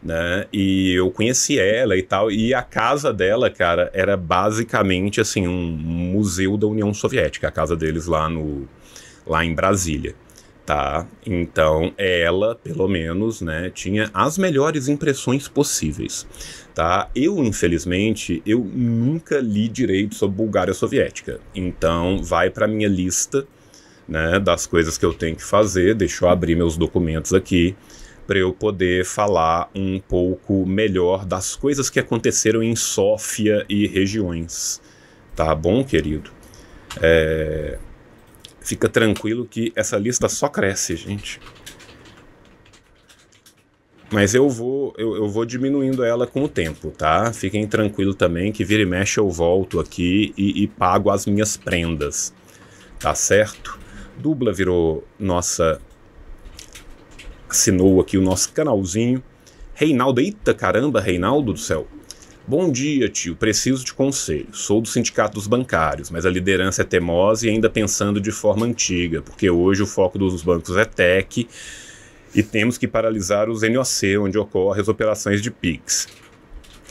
Speaker 1: né, e eu conheci ela e tal, e a casa dela, cara, era basicamente assim um museu da União Soviética, a casa deles lá no lá em Brasília tá? Então, ela, pelo menos, né, tinha as melhores impressões possíveis, tá? Eu, infelizmente, eu nunca li direito sobre Bulgária Soviética. Então, vai para minha lista, né, das coisas que eu tenho que fazer. Deixa eu abrir meus documentos aqui para eu poder falar um pouco melhor das coisas que aconteceram em Sófia e regiões. Tá bom, querido? É, Fica tranquilo que essa lista só cresce, gente. Mas eu vou, eu, eu, vou diminuindo ela com o tempo, tá? Fiquem tranquilo também que vira e mexe eu volto aqui e, e pago as minhas prendas, tá certo? Dubla virou nossa. assinou aqui o nosso canalzinho. Reinaldo, eita caramba, Reinaldo do céu. Bom dia, tio. Preciso de conselho. Sou do Sindicato dos Bancários, mas a liderança é teimosa e ainda pensando de forma antiga, porque hoje o foco dos bancos é tech e temos que paralisar os NOC, onde ocorrem as operações de PIX.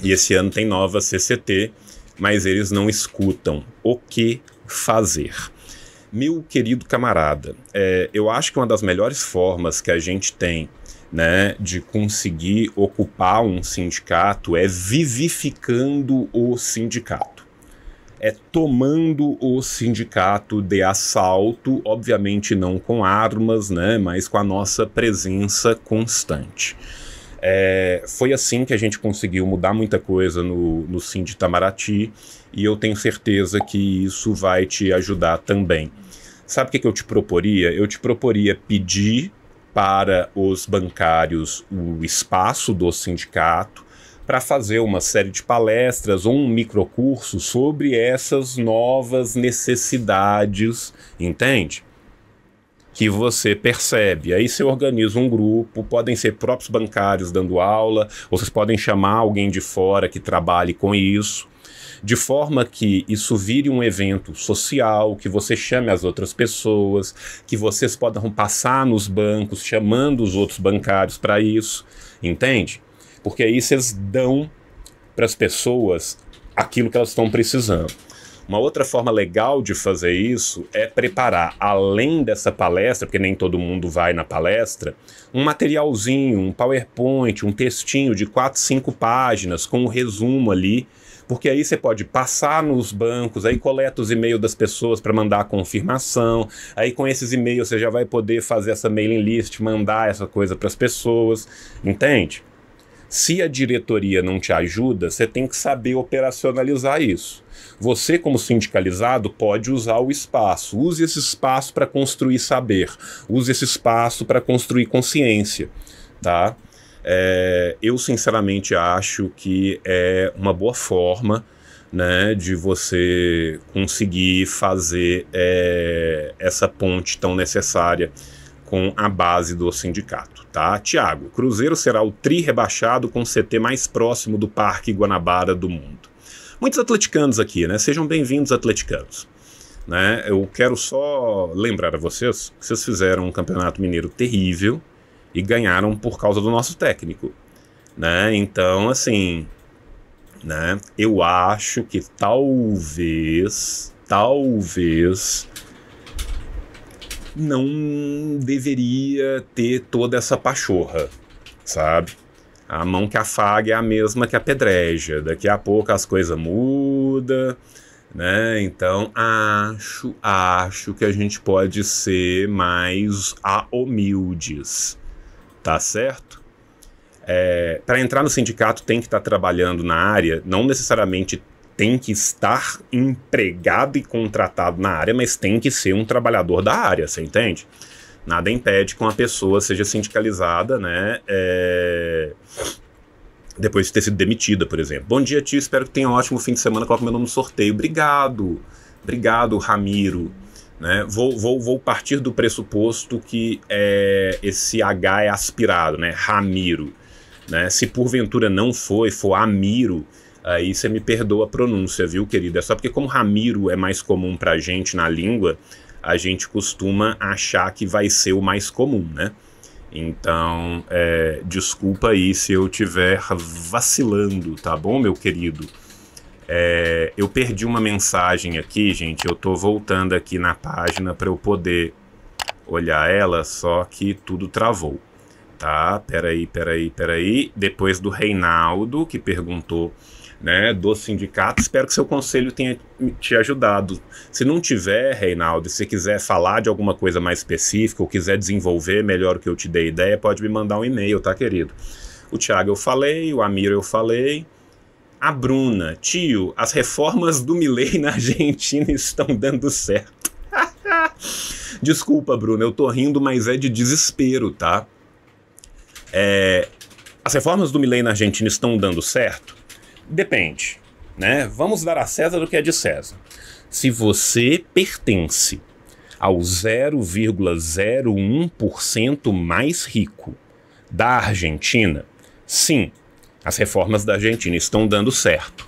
Speaker 1: E esse ano tem nova CCT, mas eles não escutam. O que fazer? Meu querido camarada, é, eu acho que uma das melhores formas que a gente tem né, de conseguir ocupar um sindicato é vivificando o sindicato. É tomando o sindicato de assalto, obviamente não com armas, né, mas com a nossa presença constante. É, foi assim que a gente conseguiu mudar muita coisa no, no Sim de Itamaraty e eu tenho certeza que isso vai te ajudar também. Sabe o que, que eu te proporia? Eu te proporia pedir para os bancários o espaço do sindicato para fazer uma série de palestras ou um microcurso sobre essas novas necessidades, entende? que você percebe. Aí você organiza um grupo, podem ser próprios bancários dando aula, vocês podem chamar alguém de fora que trabalhe com isso de forma que isso vire um evento social, que você chame as outras pessoas, que vocês possam passar nos bancos chamando os outros bancários para isso, entende? Porque aí vocês dão para as pessoas aquilo que elas estão precisando. Uma outra forma legal de fazer isso é preparar, além dessa palestra, porque nem todo mundo vai na palestra, um materialzinho, um PowerPoint, um textinho de 4, 5 páginas com um resumo ali porque aí você pode passar nos bancos, aí coleta os e-mails das pessoas para mandar a confirmação, aí com esses e-mails você já vai poder fazer essa mailing list, mandar essa coisa para as pessoas, entende? Se a diretoria não te ajuda, você tem que saber operacionalizar isso. Você, como sindicalizado, pode usar o espaço. Use esse espaço para construir saber. Use esse espaço para construir consciência, tá? É, eu, sinceramente, acho que é uma boa forma né, de você conseguir fazer é, essa ponte tão necessária com a base do sindicato, tá? Tiago, Cruzeiro será o tri rebaixado com o CT mais próximo do Parque Guanabara do mundo. Muitos atleticanos aqui, né? Sejam bem-vindos, atleticanos. Né? Eu quero só lembrar a vocês que vocês fizeram um campeonato mineiro terrível, e ganharam por causa do nosso técnico, né? Então, assim, né? Eu acho que talvez, talvez não deveria ter toda essa pachorra, sabe? A mão que afaga é a mesma que a pedreja. Daqui a pouco as coisas mudam, né? Então acho, acho que a gente pode ser mais a humildes Tá certo? É, para entrar no sindicato tem que estar tá trabalhando na área, não necessariamente tem que estar empregado e contratado na área, mas tem que ser um trabalhador da área, você entende? Nada impede que uma pessoa seja sindicalizada, né? É... Depois de ter sido demitida, por exemplo. Bom dia, tio. Espero que tenha um ótimo fim de semana. Coloca meu nome no sorteio. Obrigado. Obrigado, Ramiro. Né? Vou, vou, vou partir do pressuposto que é, esse H é aspirado, né? Ramiro. Né? Se porventura não foi, for Amiro, aí você me perdoa a pronúncia, viu, querida? É só porque como Ramiro é mais comum pra gente na língua, a gente costuma achar que vai ser o mais comum, né? Então, é, desculpa aí se eu estiver vacilando, tá bom, meu querido? É, eu perdi uma mensagem aqui, gente. Eu estou voltando aqui na página para eu poder olhar ela, só que tudo travou. Tá? Peraí, peraí, peraí. Depois do Reinaldo, que perguntou né, do sindicato. Espero que seu conselho tenha te ajudado. Se não tiver, Reinaldo, se quiser falar de alguma coisa mais específica ou quiser desenvolver melhor o que eu te dei ideia, pode me mandar um e-mail, tá, querido? O Thiago eu falei, o Amiro eu falei, a Bruna, tio, as reformas do Milley na Argentina estão dando certo. Desculpa, Bruna, eu tô rindo, mas é de desespero, tá? É, as reformas do Milley na Argentina estão dando certo? Depende, né? Vamos dar a César o que é de César. Se você pertence ao 0,01% mais rico da Argentina, sim, as reformas da Argentina estão dando certo.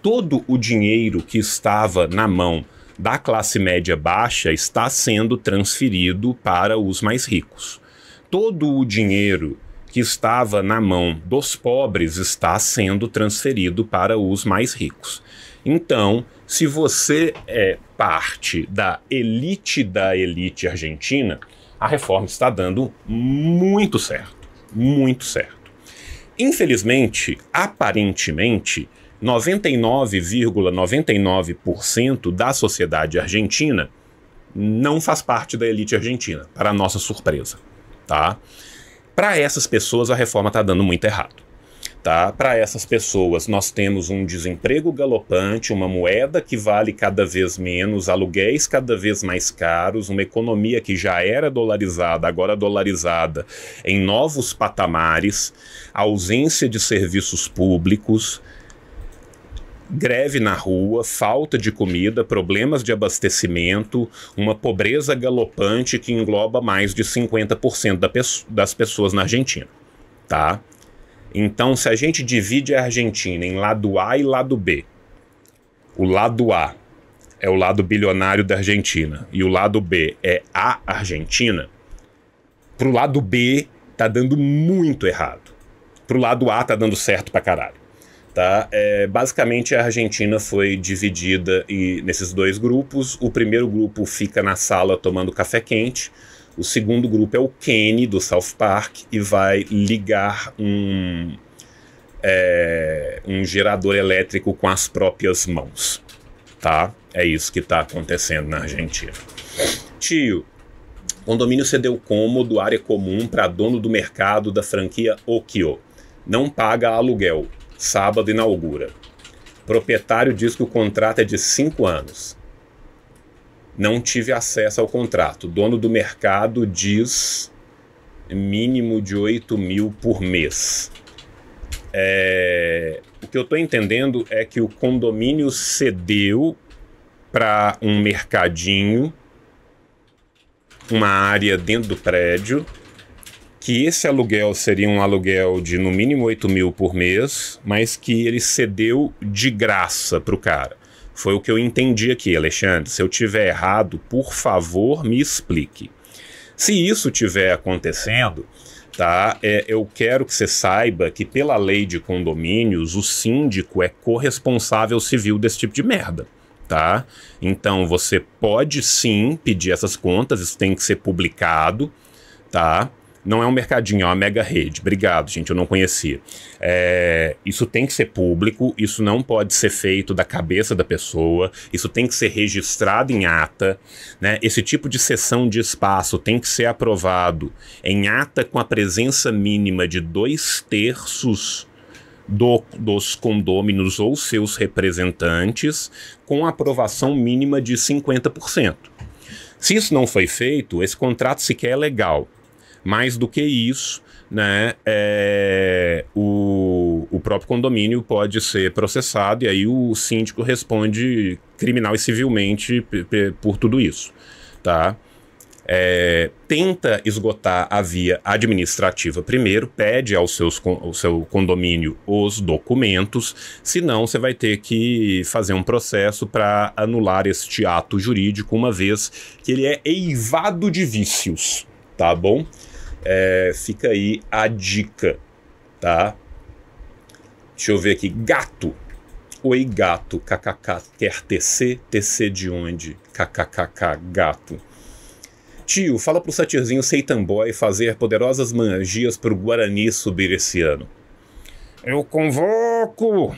Speaker 1: Todo o dinheiro que estava na mão da classe média baixa está sendo transferido para os mais ricos. Todo o dinheiro que estava na mão dos pobres está sendo transferido para os mais ricos. Então, se você é parte da elite da elite argentina, a reforma está dando muito certo, muito certo. Infelizmente, aparentemente, 99,99% ,99 da sociedade argentina não faz parte da elite argentina, para nossa surpresa, tá? Para essas pessoas a reforma está dando muito errado. Tá? Para essas pessoas, nós temos um desemprego galopante, uma moeda que vale cada vez menos, aluguéis cada vez mais caros, uma economia que já era dolarizada, agora dolarizada em novos patamares, ausência de serviços públicos, greve na rua, falta de comida, problemas de abastecimento, uma pobreza galopante que engloba mais de 50% da pe das pessoas na Argentina, tá? Então, se a gente divide a Argentina em lado A e lado B, o lado A é o lado bilionário da Argentina e o lado B é a Argentina, pro lado B tá dando muito errado. Pro lado A tá dando certo pra caralho. Tá? É, basicamente, a Argentina foi dividida e, nesses dois grupos. O primeiro grupo fica na sala tomando café quente o segundo grupo é o Kenny, do South Park, e vai ligar um, é, um gerador elétrico com as próprias mãos. Tá? É isso que está acontecendo na Argentina. Tio, condomínio cedeu cômodo, área comum, para dono do mercado da franquia Okio. Não paga aluguel. Sábado inaugura. Proprietário diz que o contrato é de cinco anos não tive acesso ao contrato. O dono do mercado diz mínimo de 8 mil por mês. É, o que eu estou entendendo é que o condomínio cedeu para um mercadinho uma área dentro do prédio, que esse aluguel seria um aluguel de no mínimo 8 mil por mês, mas que ele cedeu de graça para o cara. Foi o que eu entendi aqui, Alexandre. Se eu tiver errado, por favor, me explique. Se isso tiver acontecendo, tá? É, eu quero que você saiba que pela lei de condomínios, o síndico é corresponsável civil desse tipo de merda. Tá? Então você pode sim pedir essas contas, isso tem que ser publicado, tá? Não é um mercadinho, é uma mega rede. Obrigado, gente, eu não conhecia. É, isso tem que ser público, isso não pode ser feito da cabeça da pessoa, isso tem que ser registrado em ata. Né? Esse tipo de cessão de espaço tem que ser aprovado em ata com a presença mínima de dois terços do, dos condôminos ou seus representantes, com aprovação mínima de 50%. Se isso não foi feito, esse contrato sequer é legal. Mais do que isso, né, é, o, o próprio condomínio pode ser processado e aí o síndico responde criminal e civilmente por tudo isso, tá? É, tenta esgotar a via administrativa primeiro, pede ao, seus, ao seu condomínio os documentos, senão você vai ter que fazer um processo para anular este ato jurídico, uma vez que ele é eivado de vícios, tá bom? É, fica aí a dica, tá? Deixa eu ver aqui. Gato. Oi, gato. KKK. Quer TC? TC de onde? KKKK. Gato. Tio, fala pro satirzinho Seitamboy fazer poderosas magias pro Guarani subir esse ano. Eu convoco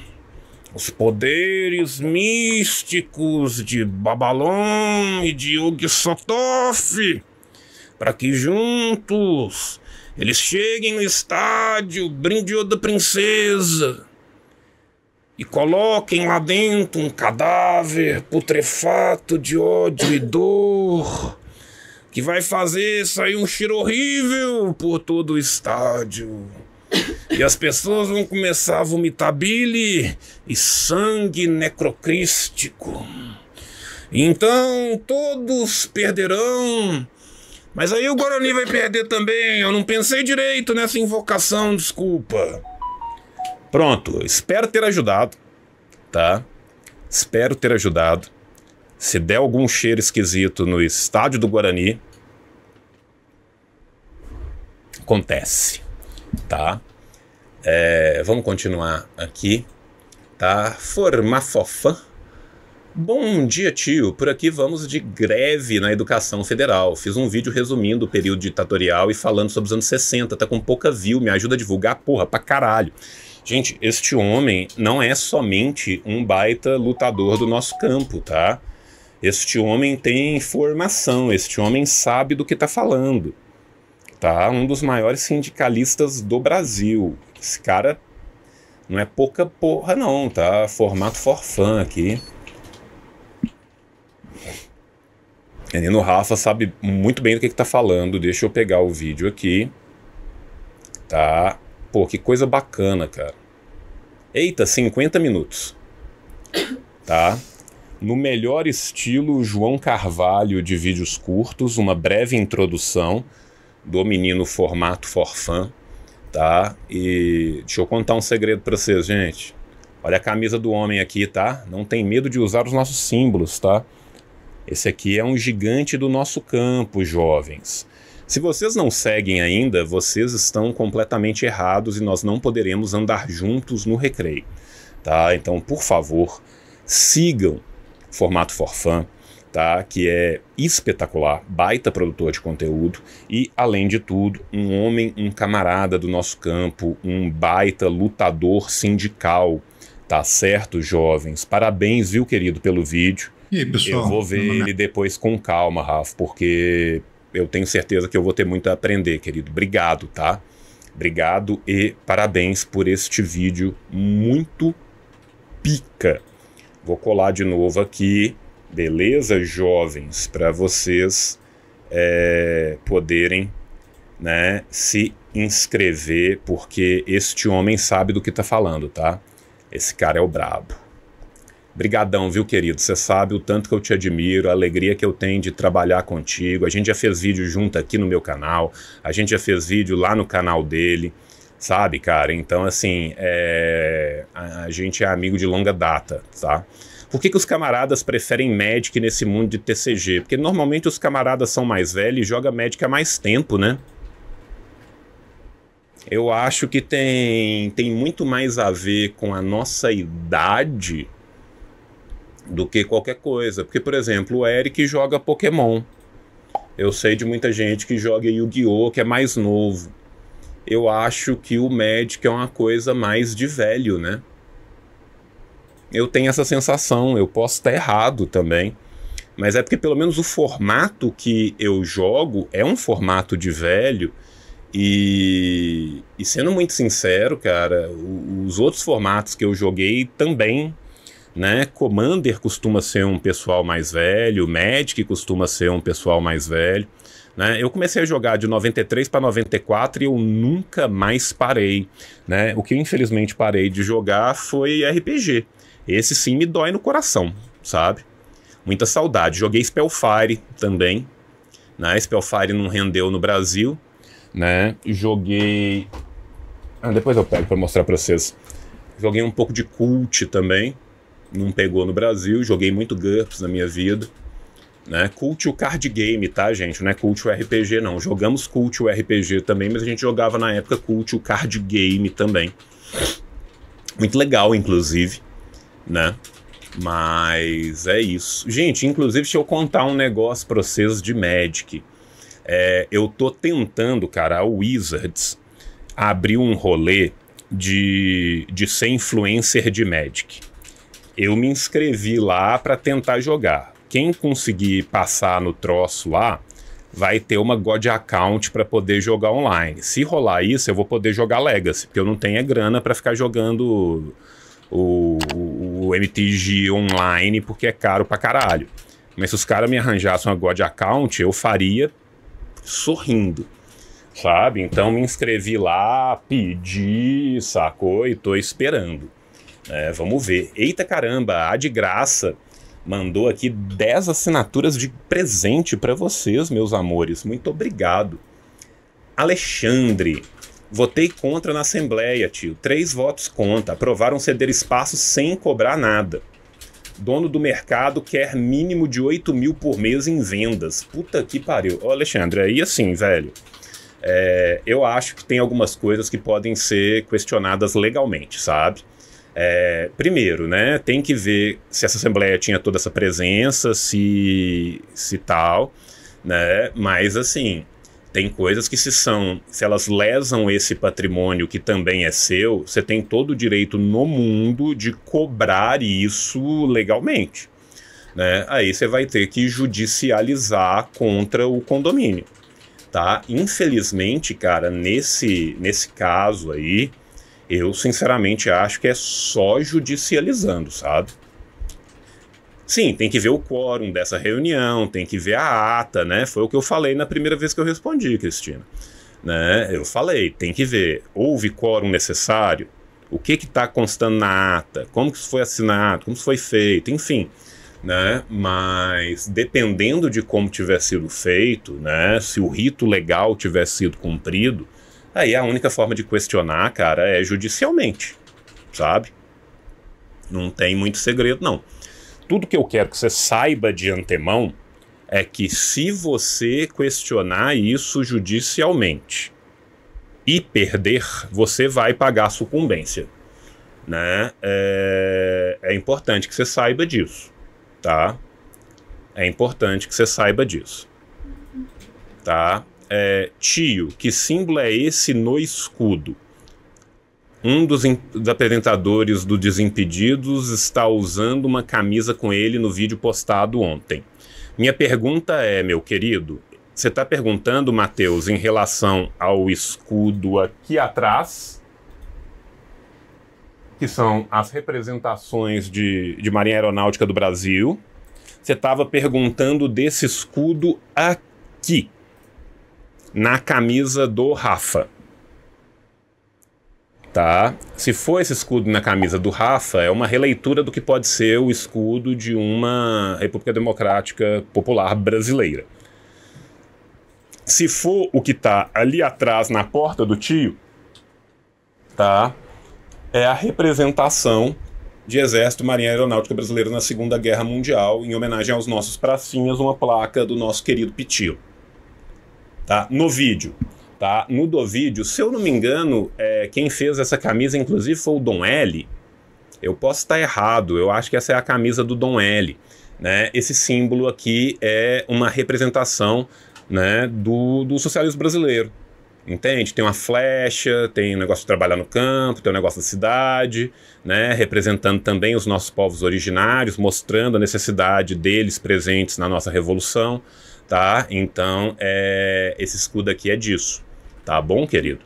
Speaker 1: os poderes místicos de Babalon e de Yog-Sothoth para que juntos eles cheguem no estádio Brinde da Princesa e coloquem lá dentro um cadáver putrefato de ódio e dor que vai fazer sair um cheiro horrível por todo o estádio. E as pessoas vão começar a vomitar bile e sangue necrocrístico. Então todos perderão mas aí o Guarani vai perder também. Eu não pensei direito nessa invocação, desculpa. Pronto, espero ter ajudado, tá? Espero ter ajudado. Se der algum cheiro esquisito no estádio do Guarani, acontece, tá? É, vamos continuar aqui, tá? Formar fofã. Bom dia, tio. Por aqui vamos de greve na educação federal. Fiz um vídeo resumindo o período ditatorial e falando sobre os anos 60. Tá com pouca view, me ajuda a divulgar, porra, pra caralho. Gente, este homem não é somente um baita lutador do nosso campo, tá? Este homem tem formação, este homem sabe do que tá falando. Tá? Um dos maiores sindicalistas do Brasil. Esse cara não é pouca porra não, tá? Formato forfã aqui. Menino Nino Rafa sabe muito bem do que, está falando. Deixa eu pegar o vídeo aqui. Tá? Pô, que coisa bacana, cara. Eita, 50 minutos. Tá? No melhor estilo, João Carvalho de vídeos curtos, uma breve introdução do menino formato forfã, tá? E deixa eu contar um segredo para vocês, gente. Olha a camisa do homem aqui, tá? Não tem medo de usar os nossos símbolos, tá? Esse aqui é um gigante do nosso campo, jovens. Se vocês não seguem ainda, vocês estão completamente errados e nós não poderemos andar juntos no recreio. Tá? Então, por favor, sigam o formato Forfan, tá? que é espetacular, baita produtor de conteúdo e, além de tudo, um homem, um camarada do nosso campo, um baita lutador sindical. Tá certo, jovens? Parabéns, viu, querido, pelo vídeo. E aí, pessoal? Eu vou ver é ele depois com calma, Rafa, porque eu tenho certeza que eu vou ter muito a aprender, querido. Obrigado, tá? Obrigado e parabéns por este vídeo muito pica. Vou colar de novo aqui, beleza, jovens, para vocês é, poderem né, se inscrever, porque este homem sabe do que está falando, tá? Esse cara é o brabo. Brigadão, viu, querido? Você sabe o tanto que eu te admiro, a alegria que eu tenho de trabalhar contigo. A gente já fez vídeo junto aqui no meu canal, a gente já fez vídeo lá no canal dele, sabe, cara? Então, assim, é... a gente é amigo de longa data, tá? Por que, que os camaradas preferem Magic nesse mundo de TCG? Porque normalmente os camaradas são mais velhos e jogam Magic há mais tempo, né? Eu acho que tem, tem muito mais a ver com a nossa idade do que qualquer coisa. Porque, por exemplo, o Eric joga Pokémon. Eu sei de muita gente que joga Yu-Gi-Oh!, que é mais novo. Eu acho que o Magic é uma coisa mais de velho, né? Eu tenho essa sensação, eu posso estar errado também. Mas é porque pelo menos o formato que eu jogo é um formato de velho. E, e sendo muito sincero, cara, os outros formatos que eu joguei também né? Commander costuma ser um pessoal mais velho, Magic costuma ser um pessoal mais velho, né? Eu comecei a jogar de 93 para 94 e eu nunca mais parei, né? O que eu infelizmente parei de jogar foi RPG. Esse sim me dói no coração, sabe? Muita saudade. Joguei Spellfire também, né? Spellfire não rendeu no Brasil, né? Joguei ah, depois eu pego para mostrar para vocês. Joguei um pouco de Cult também, não pegou no Brasil. Joguei muito GURPS na minha vida. Né? Cult o card game, tá, gente? Não é Cult o RPG, não. Jogamos Cult o RPG também, mas a gente jogava na época Cult o card game também. Muito legal, inclusive, né? Mas é isso. Gente, inclusive, deixa eu contar um negócio pra vocês de Magic. É, eu tô tentando, cara, a Wizards abrir um rolê de, de ser influencer de Magic. Eu me inscrevi lá para tentar jogar. Quem conseguir passar no troço lá vai ter uma God Account para poder jogar online. Se rolar isso, eu vou poder jogar Legacy, porque eu não tenho grana para ficar jogando o, o, o, MTG online, porque é caro pra caralho. Mas se os caras me arranjassem uma God Account, eu faria sorrindo, sabe? Então me inscrevi lá, pedi, sacou? E tô esperando. É, vamos ver. Eita caramba, a de graça mandou aqui 10 assinaturas de presente para vocês, meus amores. Muito obrigado. Alexandre, votei contra na Assembleia, tio. Três votos contra. Aprovaram ceder espaço sem cobrar nada. Dono do mercado quer mínimo de 8 mil por mês em vendas. Puta que pariu. Ô, Alexandre, aí assim, velho. É, eu acho que tem algumas coisas que podem ser questionadas legalmente, sabe? É, primeiro, né, tem que ver se essa Assembleia tinha toda essa presença, se, se tal, né, mas assim, tem coisas que se são, se elas lesam esse patrimônio que também é seu, você tem todo o direito no mundo de cobrar isso legalmente. Né? Aí você vai ter que judicializar contra o condomínio, tá? Infelizmente, cara, nesse nesse caso aí, eu, sinceramente, acho que é só judicializando, sabe? Sim, tem que ver o quórum dessa reunião, tem que ver a ata, né? Foi o que eu falei na primeira vez que eu respondi, Cristina. Né? Eu falei, tem que ver, houve quórum necessário? O que está constando na ata? Como que isso foi assinado? Como isso foi feito? Enfim, né? Mas dependendo de como tiver sido feito, né? Se o rito legal tiver sido cumprido, Aí a única forma de questionar, cara, é judicialmente, sabe? Não tem muito segredo, não. Tudo que eu quero que você saiba de antemão é que se você questionar isso judicialmente e perder, você vai pagar sucumbência. Né? É, é importante que você saiba disso, tá? É importante que você saiba disso, tá? é, tio, que símbolo é esse no escudo? Um dos, dos apresentadores do Desimpedidos está usando uma camisa com ele no vídeo postado ontem. Minha pergunta é, meu querido, você está perguntando, Matheus, em relação ao escudo aqui atrás, que são as representações de, de Marinha Aeronáutica do Brasil. Você estava perguntando desse escudo aqui na camisa do Rafa. Tá? Se for esse escudo na camisa do Rafa, é uma releitura do que pode ser o escudo de uma República Democrática Popular Brasileira. Se for o que está ali atrás na porta do tio, tá? É a representação de Exército, Marinha e Aeronáutica Brasileira na Segunda Guerra Mundial, em homenagem aos nossos pracinhas, uma placa do nosso querido Pitio tá? No vídeo, tá? No do vídeo, se eu não me engano, é, quem fez essa camisa, inclusive, foi o Dom L. Eu posso estar errado, eu acho que essa é a camisa do Dom L. Né? Esse símbolo aqui é uma representação né, do, do socialismo brasileiro. Entende? Tem uma flecha, tem o um negócio de trabalhar no campo, tem o um negócio da cidade, né? Representando também os nossos povos originários, mostrando a necessidade deles presentes na nossa revolução tá? Então, é, esse escudo aqui é disso, tá bom, querido?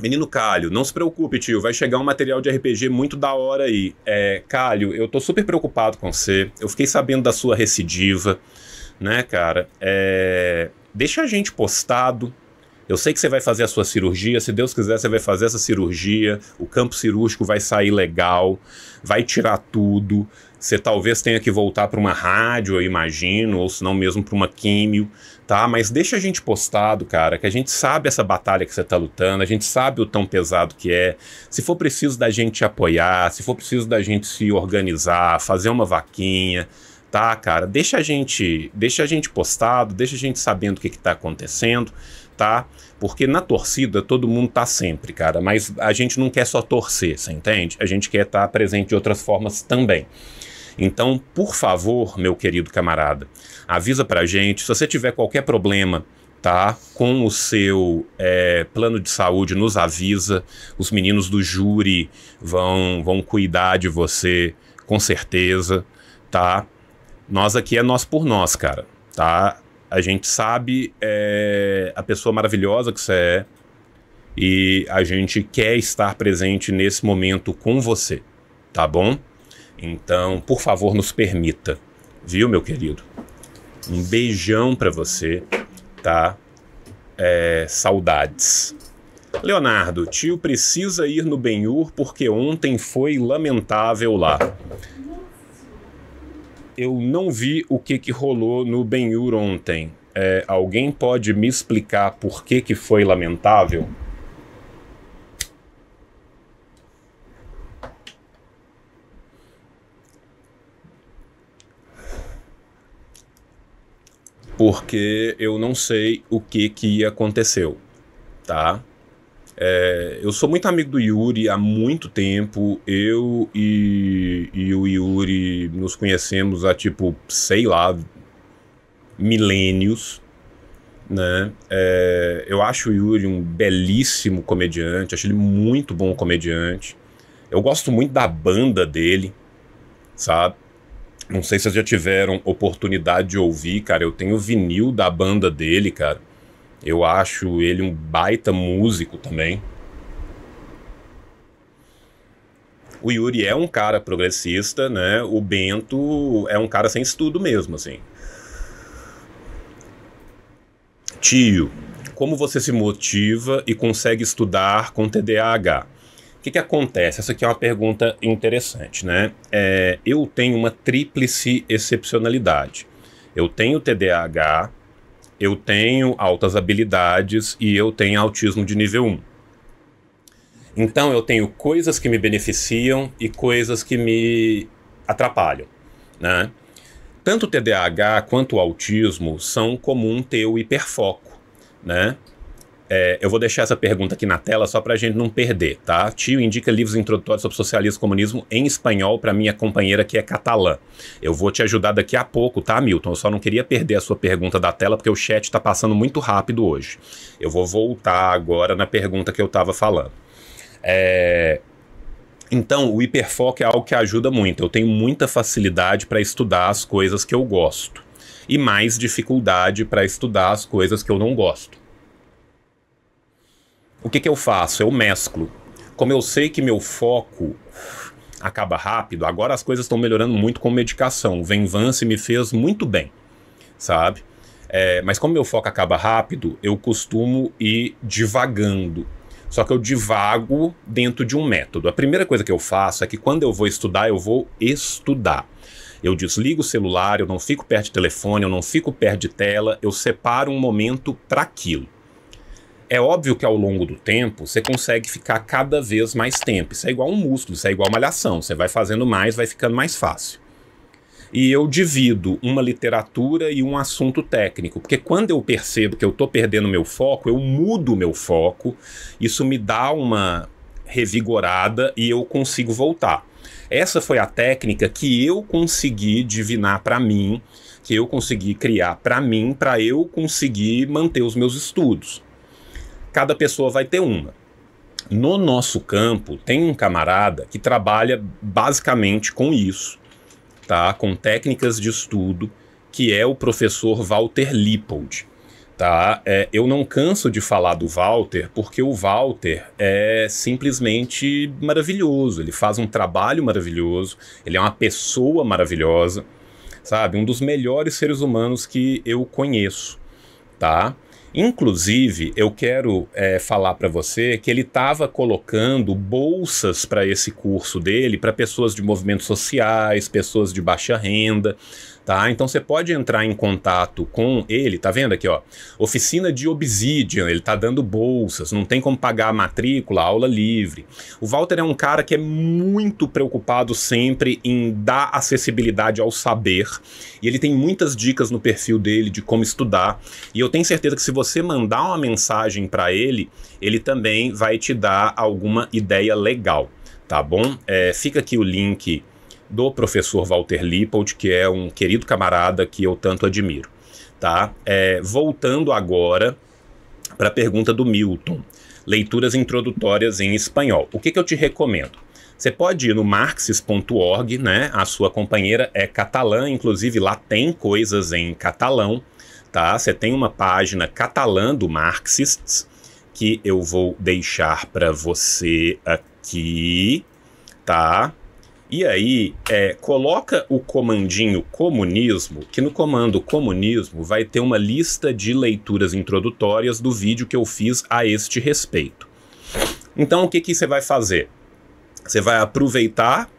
Speaker 1: Menino Calho, não se preocupe, tio. Vai chegar um material de RPG muito da hora aí. É, Calho, eu tô super preocupado com você. Eu fiquei sabendo da sua recidiva, né, cara? É, deixa a gente postado. Eu sei que você vai fazer a sua cirurgia. Se Deus quiser, você vai fazer essa cirurgia. O campo cirúrgico vai sair legal, vai tirar tudo. Você talvez tenha que voltar para uma rádio, eu imagino, ou se não mesmo para uma químio, tá? Mas deixa a gente postado, cara, que a gente sabe essa batalha que você está lutando, a gente sabe o tão pesado que é. Se for preciso da gente apoiar, se for preciso da gente se organizar, fazer uma vaquinha, tá, cara? Deixa a gente, deixa a gente postado, deixa a gente sabendo o que está acontecendo, tá? Porque na torcida todo mundo tá sempre, cara, mas a gente não quer só torcer, você entende? A gente quer estar tá presente de outras formas também. Então, por favor, meu querido camarada, avisa para gente se você tiver qualquer problema. Tá, com o seu é, plano de saúde, nos avisa. Os meninos do júri vão, vão cuidar de você, com certeza. Tá? Nós aqui é nós por nós, cara. Tá? A gente sabe é, a pessoa maravilhosa que você é e a gente quer estar presente nesse momento com você. Tá bom? Então, por favor, nos permita, viu, meu querido? Um beijão para você, tá? É, saudades. Leonardo, tio precisa ir no Benhur porque ontem foi lamentável lá. Eu não vi o que, que rolou no Benhur ontem. É, alguém pode me explicar por que, que foi lamentável? porque eu não sei o que que aconteceu, tá? É, eu sou muito amigo do Yuri há muito tempo. Eu e, e, o Yuri nos conhecemos há tipo, sei lá, milênios. Né? É, eu acho o Yuri um belíssimo comediante, acho ele muito bom comediante. Eu gosto muito da banda dele, sabe? Não sei se vocês já tiveram oportunidade de ouvir, cara. Eu tenho vinil da banda dele, cara. Eu acho ele um baita músico também. O Yuri é um cara progressista, né? O Bento é um cara sem estudo mesmo, assim. Tio, como você se motiva e consegue estudar com TDAH? que, que acontece? Essa aqui é uma pergunta interessante, né? É, eu tenho uma tríplice excepcionalidade. Eu tenho TDAH, eu tenho altas habilidades e eu tenho autismo de nível 1. Então eu tenho coisas que me beneficiam e coisas que me atrapalham, né? Tanto o TDAH quanto o autismo são comum ter o hiperfoco, né? É, eu vou deixar essa pergunta aqui na tela só para a gente não perder, tá? Tio indica livros introdutórios sobre socialismo e comunismo em espanhol para minha companheira que é catalã. Eu vou te ajudar daqui a pouco, tá, Milton? Eu só não queria perder a sua pergunta da tela porque o chat está passando muito rápido hoje. Eu vou voltar agora na pergunta que eu estava falando. É, então, o hiperfoco é algo que ajuda muito. Eu tenho muita facilidade para estudar as coisas que eu gosto e mais dificuldade para estudar as coisas que eu não gosto o que, que eu faço? Eu mesclo. Como eu sei que meu foco acaba rápido, agora as coisas estão melhorando muito com medicação. O Venvance me fez muito bem, sabe? É, mas como meu foco acaba rápido, eu costumo ir divagando. Só que eu divago dentro de um método. A primeira coisa que eu faço é que quando eu vou estudar, eu vou estudar. Eu desligo o celular, eu não fico perto de telefone, eu não fico perto de tela, eu separo um momento para aquilo. É óbvio que ao longo do tempo você consegue ficar cada vez mais tempo. Isso é igual um músculo, isso é igual uma malhação. Você vai fazendo mais, vai ficando mais fácil. E eu divido uma literatura e um assunto técnico, porque quando eu percebo que eu estou perdendo meu foco, eu mudo meu foco. Isso me dá uma revigorada e eu consigo voltar. Essa foi a técnica que eu consegui divinar para mim, que eu consegui criar para mim, para eu conseguir manter os meus estudos cada pessoa vai ter uma. No nosso campo, tem um camarada que trabalha basicamente com isso, tá? com técnicas de estudo, que é o professor Walter Lippold. Tá? É, eu não canso de falar do Walter, porque o Walter é simplesmente maravilhoso. Ele faz um trabalho maravilhoso, ele é uma pessoa maravilhosa, sabe? Um dos melhores seres humanos que eu conheço, tá? Inclusive, eu quero é, falar para você que ele estava colocando bolsas para esse curso dele, para pessoas de movimentos sociais, pessoas de baixa renda tá? Então você pode entrar em contato com ele, tá vendo aqui, ó? Oficina de Obsidian, ele tá dando bolsas, não tem como pagar a matrícula, aula livre. O Walter é um cara que é muito preocupado sempre em dar acessibilidade ao saber, e ele tem muitas dicas no perfil dele de como estudar, e eu tenho certeza que se você mandar uma mensagem para ele, ele também vai te dar alguma ideia legal, tá bom? É, fica aqui o link do professor Walter Lippold, que é um querido camarada que eu tanto admiro. Tá? É, voltando agora para a pergunta do Milton, leituras introdutórias em espanhol. O que, que eu te recomendo? Você pode ir no marxis.org, né? A sua companheira é catalã, inclusive lá tem coisas em catalão, tá? Você tem uma página catalã do Marxists que eu vou deixar para você aqui, tá? E aí, é, coloca o comandinho comunismo, que no comando comunismo vai ter uma lista de leituras introdutórias do vídeo que eu fiz a este respeito. Então, o que, que você vai fazer? Você vai aproveitar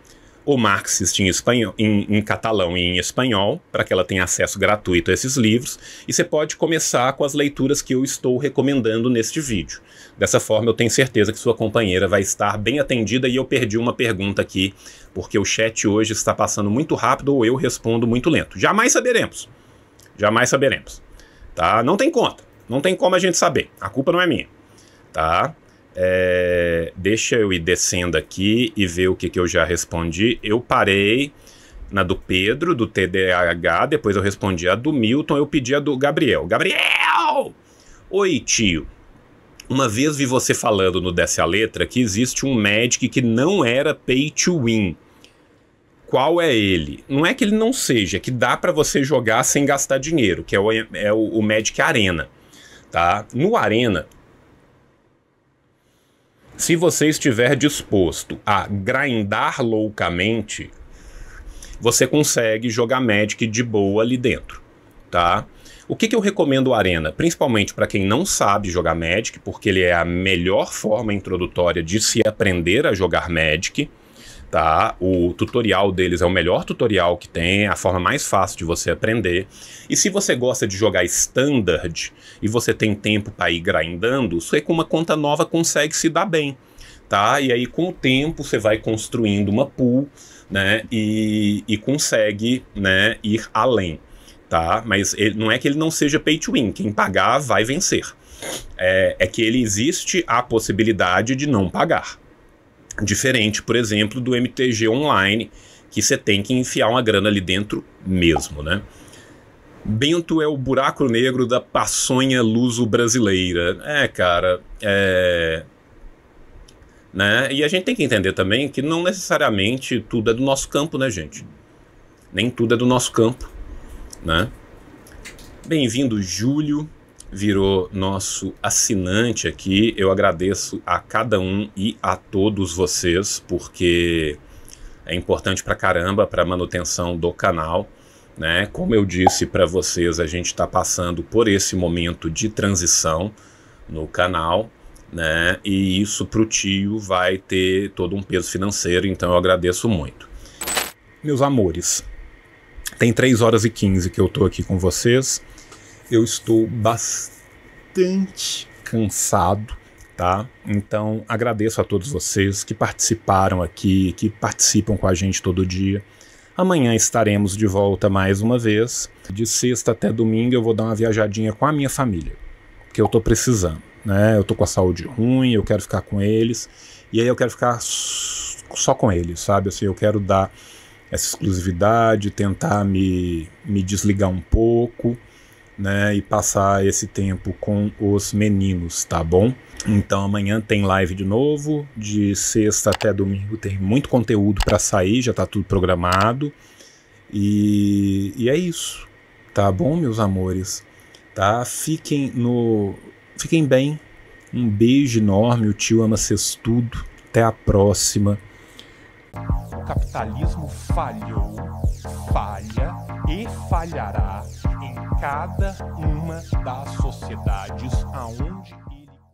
Speaker 1: o Marxist em, espanhol, em, em catalão e em espanhol, para que ela tenha acesso gratuito a esses livros, e você pode começar com as leituras que eu estou recomendando neste vídeo. Dessa forma, eu tenho certeza que sua companheira vai estar bem atendida e eu perdi uma pergunta aqui, porque o chat hoje está passando muito rápido ou eu respondo muito lento. Jamais saberemos. Jamais saberemos. Tá? Não tem conta. Não tem como a gente saber. A culpa não é minha. Tá? É, deixa eu ir descendo aqui e ver o que, que eu já respondi. Eu parei na do Pedro, do TDAH, depois eu respondi a do Milton, eu pedi a do Gabriel. Gabriel! Oi, tio. Uma vez vi você falando no Desce a Letra que existe um Magic que não era pay to win. Qual é ele? Não é que ele não seja, é que dá para você jogar sem gastar dinheiro, que é o, é o, o Magic Arena. Tá? No Arena, se você estiver disposto a grindar loucamente, você consegue jogar Magic de boa ali dentro, tá? O que, que eu recomendo o Arena? Principalmente para quem não sabe jogar Magic, porque ele é a melhor forma introdutória de se aprender a jogar Magic. Tá? O tutorial deles é o melhor tutorial que tem, a forma mais fácil de você aprender. E se você gosta de jogar standard e você tem tempo para ir grindando, você com uma conta nova consegue se dar bem, tá? E aí com o tempo você vai construindo uma pool, né? E, e consegue, né? Ir além tá? Mas ele, não é que ele não seja pay to win, quem pagar vai vencer. É, é que ele existe a possibilidade de não pagar. Diferente, por exemplo, do MTG online, que você tem que enfiar uma grana ali dentro mesmo, né? Bento é o buraco negro da paçonha luso-brasileira. É, cara, é... Né? E a gente tem que entender também que não necessariamente tudo é do nosso campo, né, gente? Nem tudo é do nosso campo né? Bem-vindo, Júlio, virou nosso assinante aqui. Eu agradeço a cada um e a todos vocês, porque é importante pra caramba para a manutenção do canal. Né? Como eu disse para vocês, a gente está passando por esse momento de transição no canal, né? E isso para o tio vai ter todo um peso financeiro, então eu agradeço muito. Meus amores, tem 3 horas e 15 que eu estou aqui com vocês. Eu estou bastante cansado, tá? Então agradeço a todos vocês que participaram aqui, que participam com a gente todo dia. Amanhã estaremos de volta mais uma vez. De sexta até domingo eu vou dar uma viajadinha com a minha família, porque eu estou precisando, né? Eu estou com a saúde ruim, eu quero ficar com eles, e aí eu quero ficar só com eles, sabe? Assim, eu quero dar essa exclusividade, tentar me, me desligar um pouco, né? E passar esse tempo com os meninos, tá bom? Então amanhã tem live de novo, de sexta até domingo tem muito conteúdo para sair, já tá tudo programado. E, e é isso, tá bom, meus amores? Tá? Fiquem no fiquem bem. Um beijo enorme, o tio ama vocês tudo. Até a próxima. O capitalismo falhou, falha e falhará em cada uma das sociedades aonde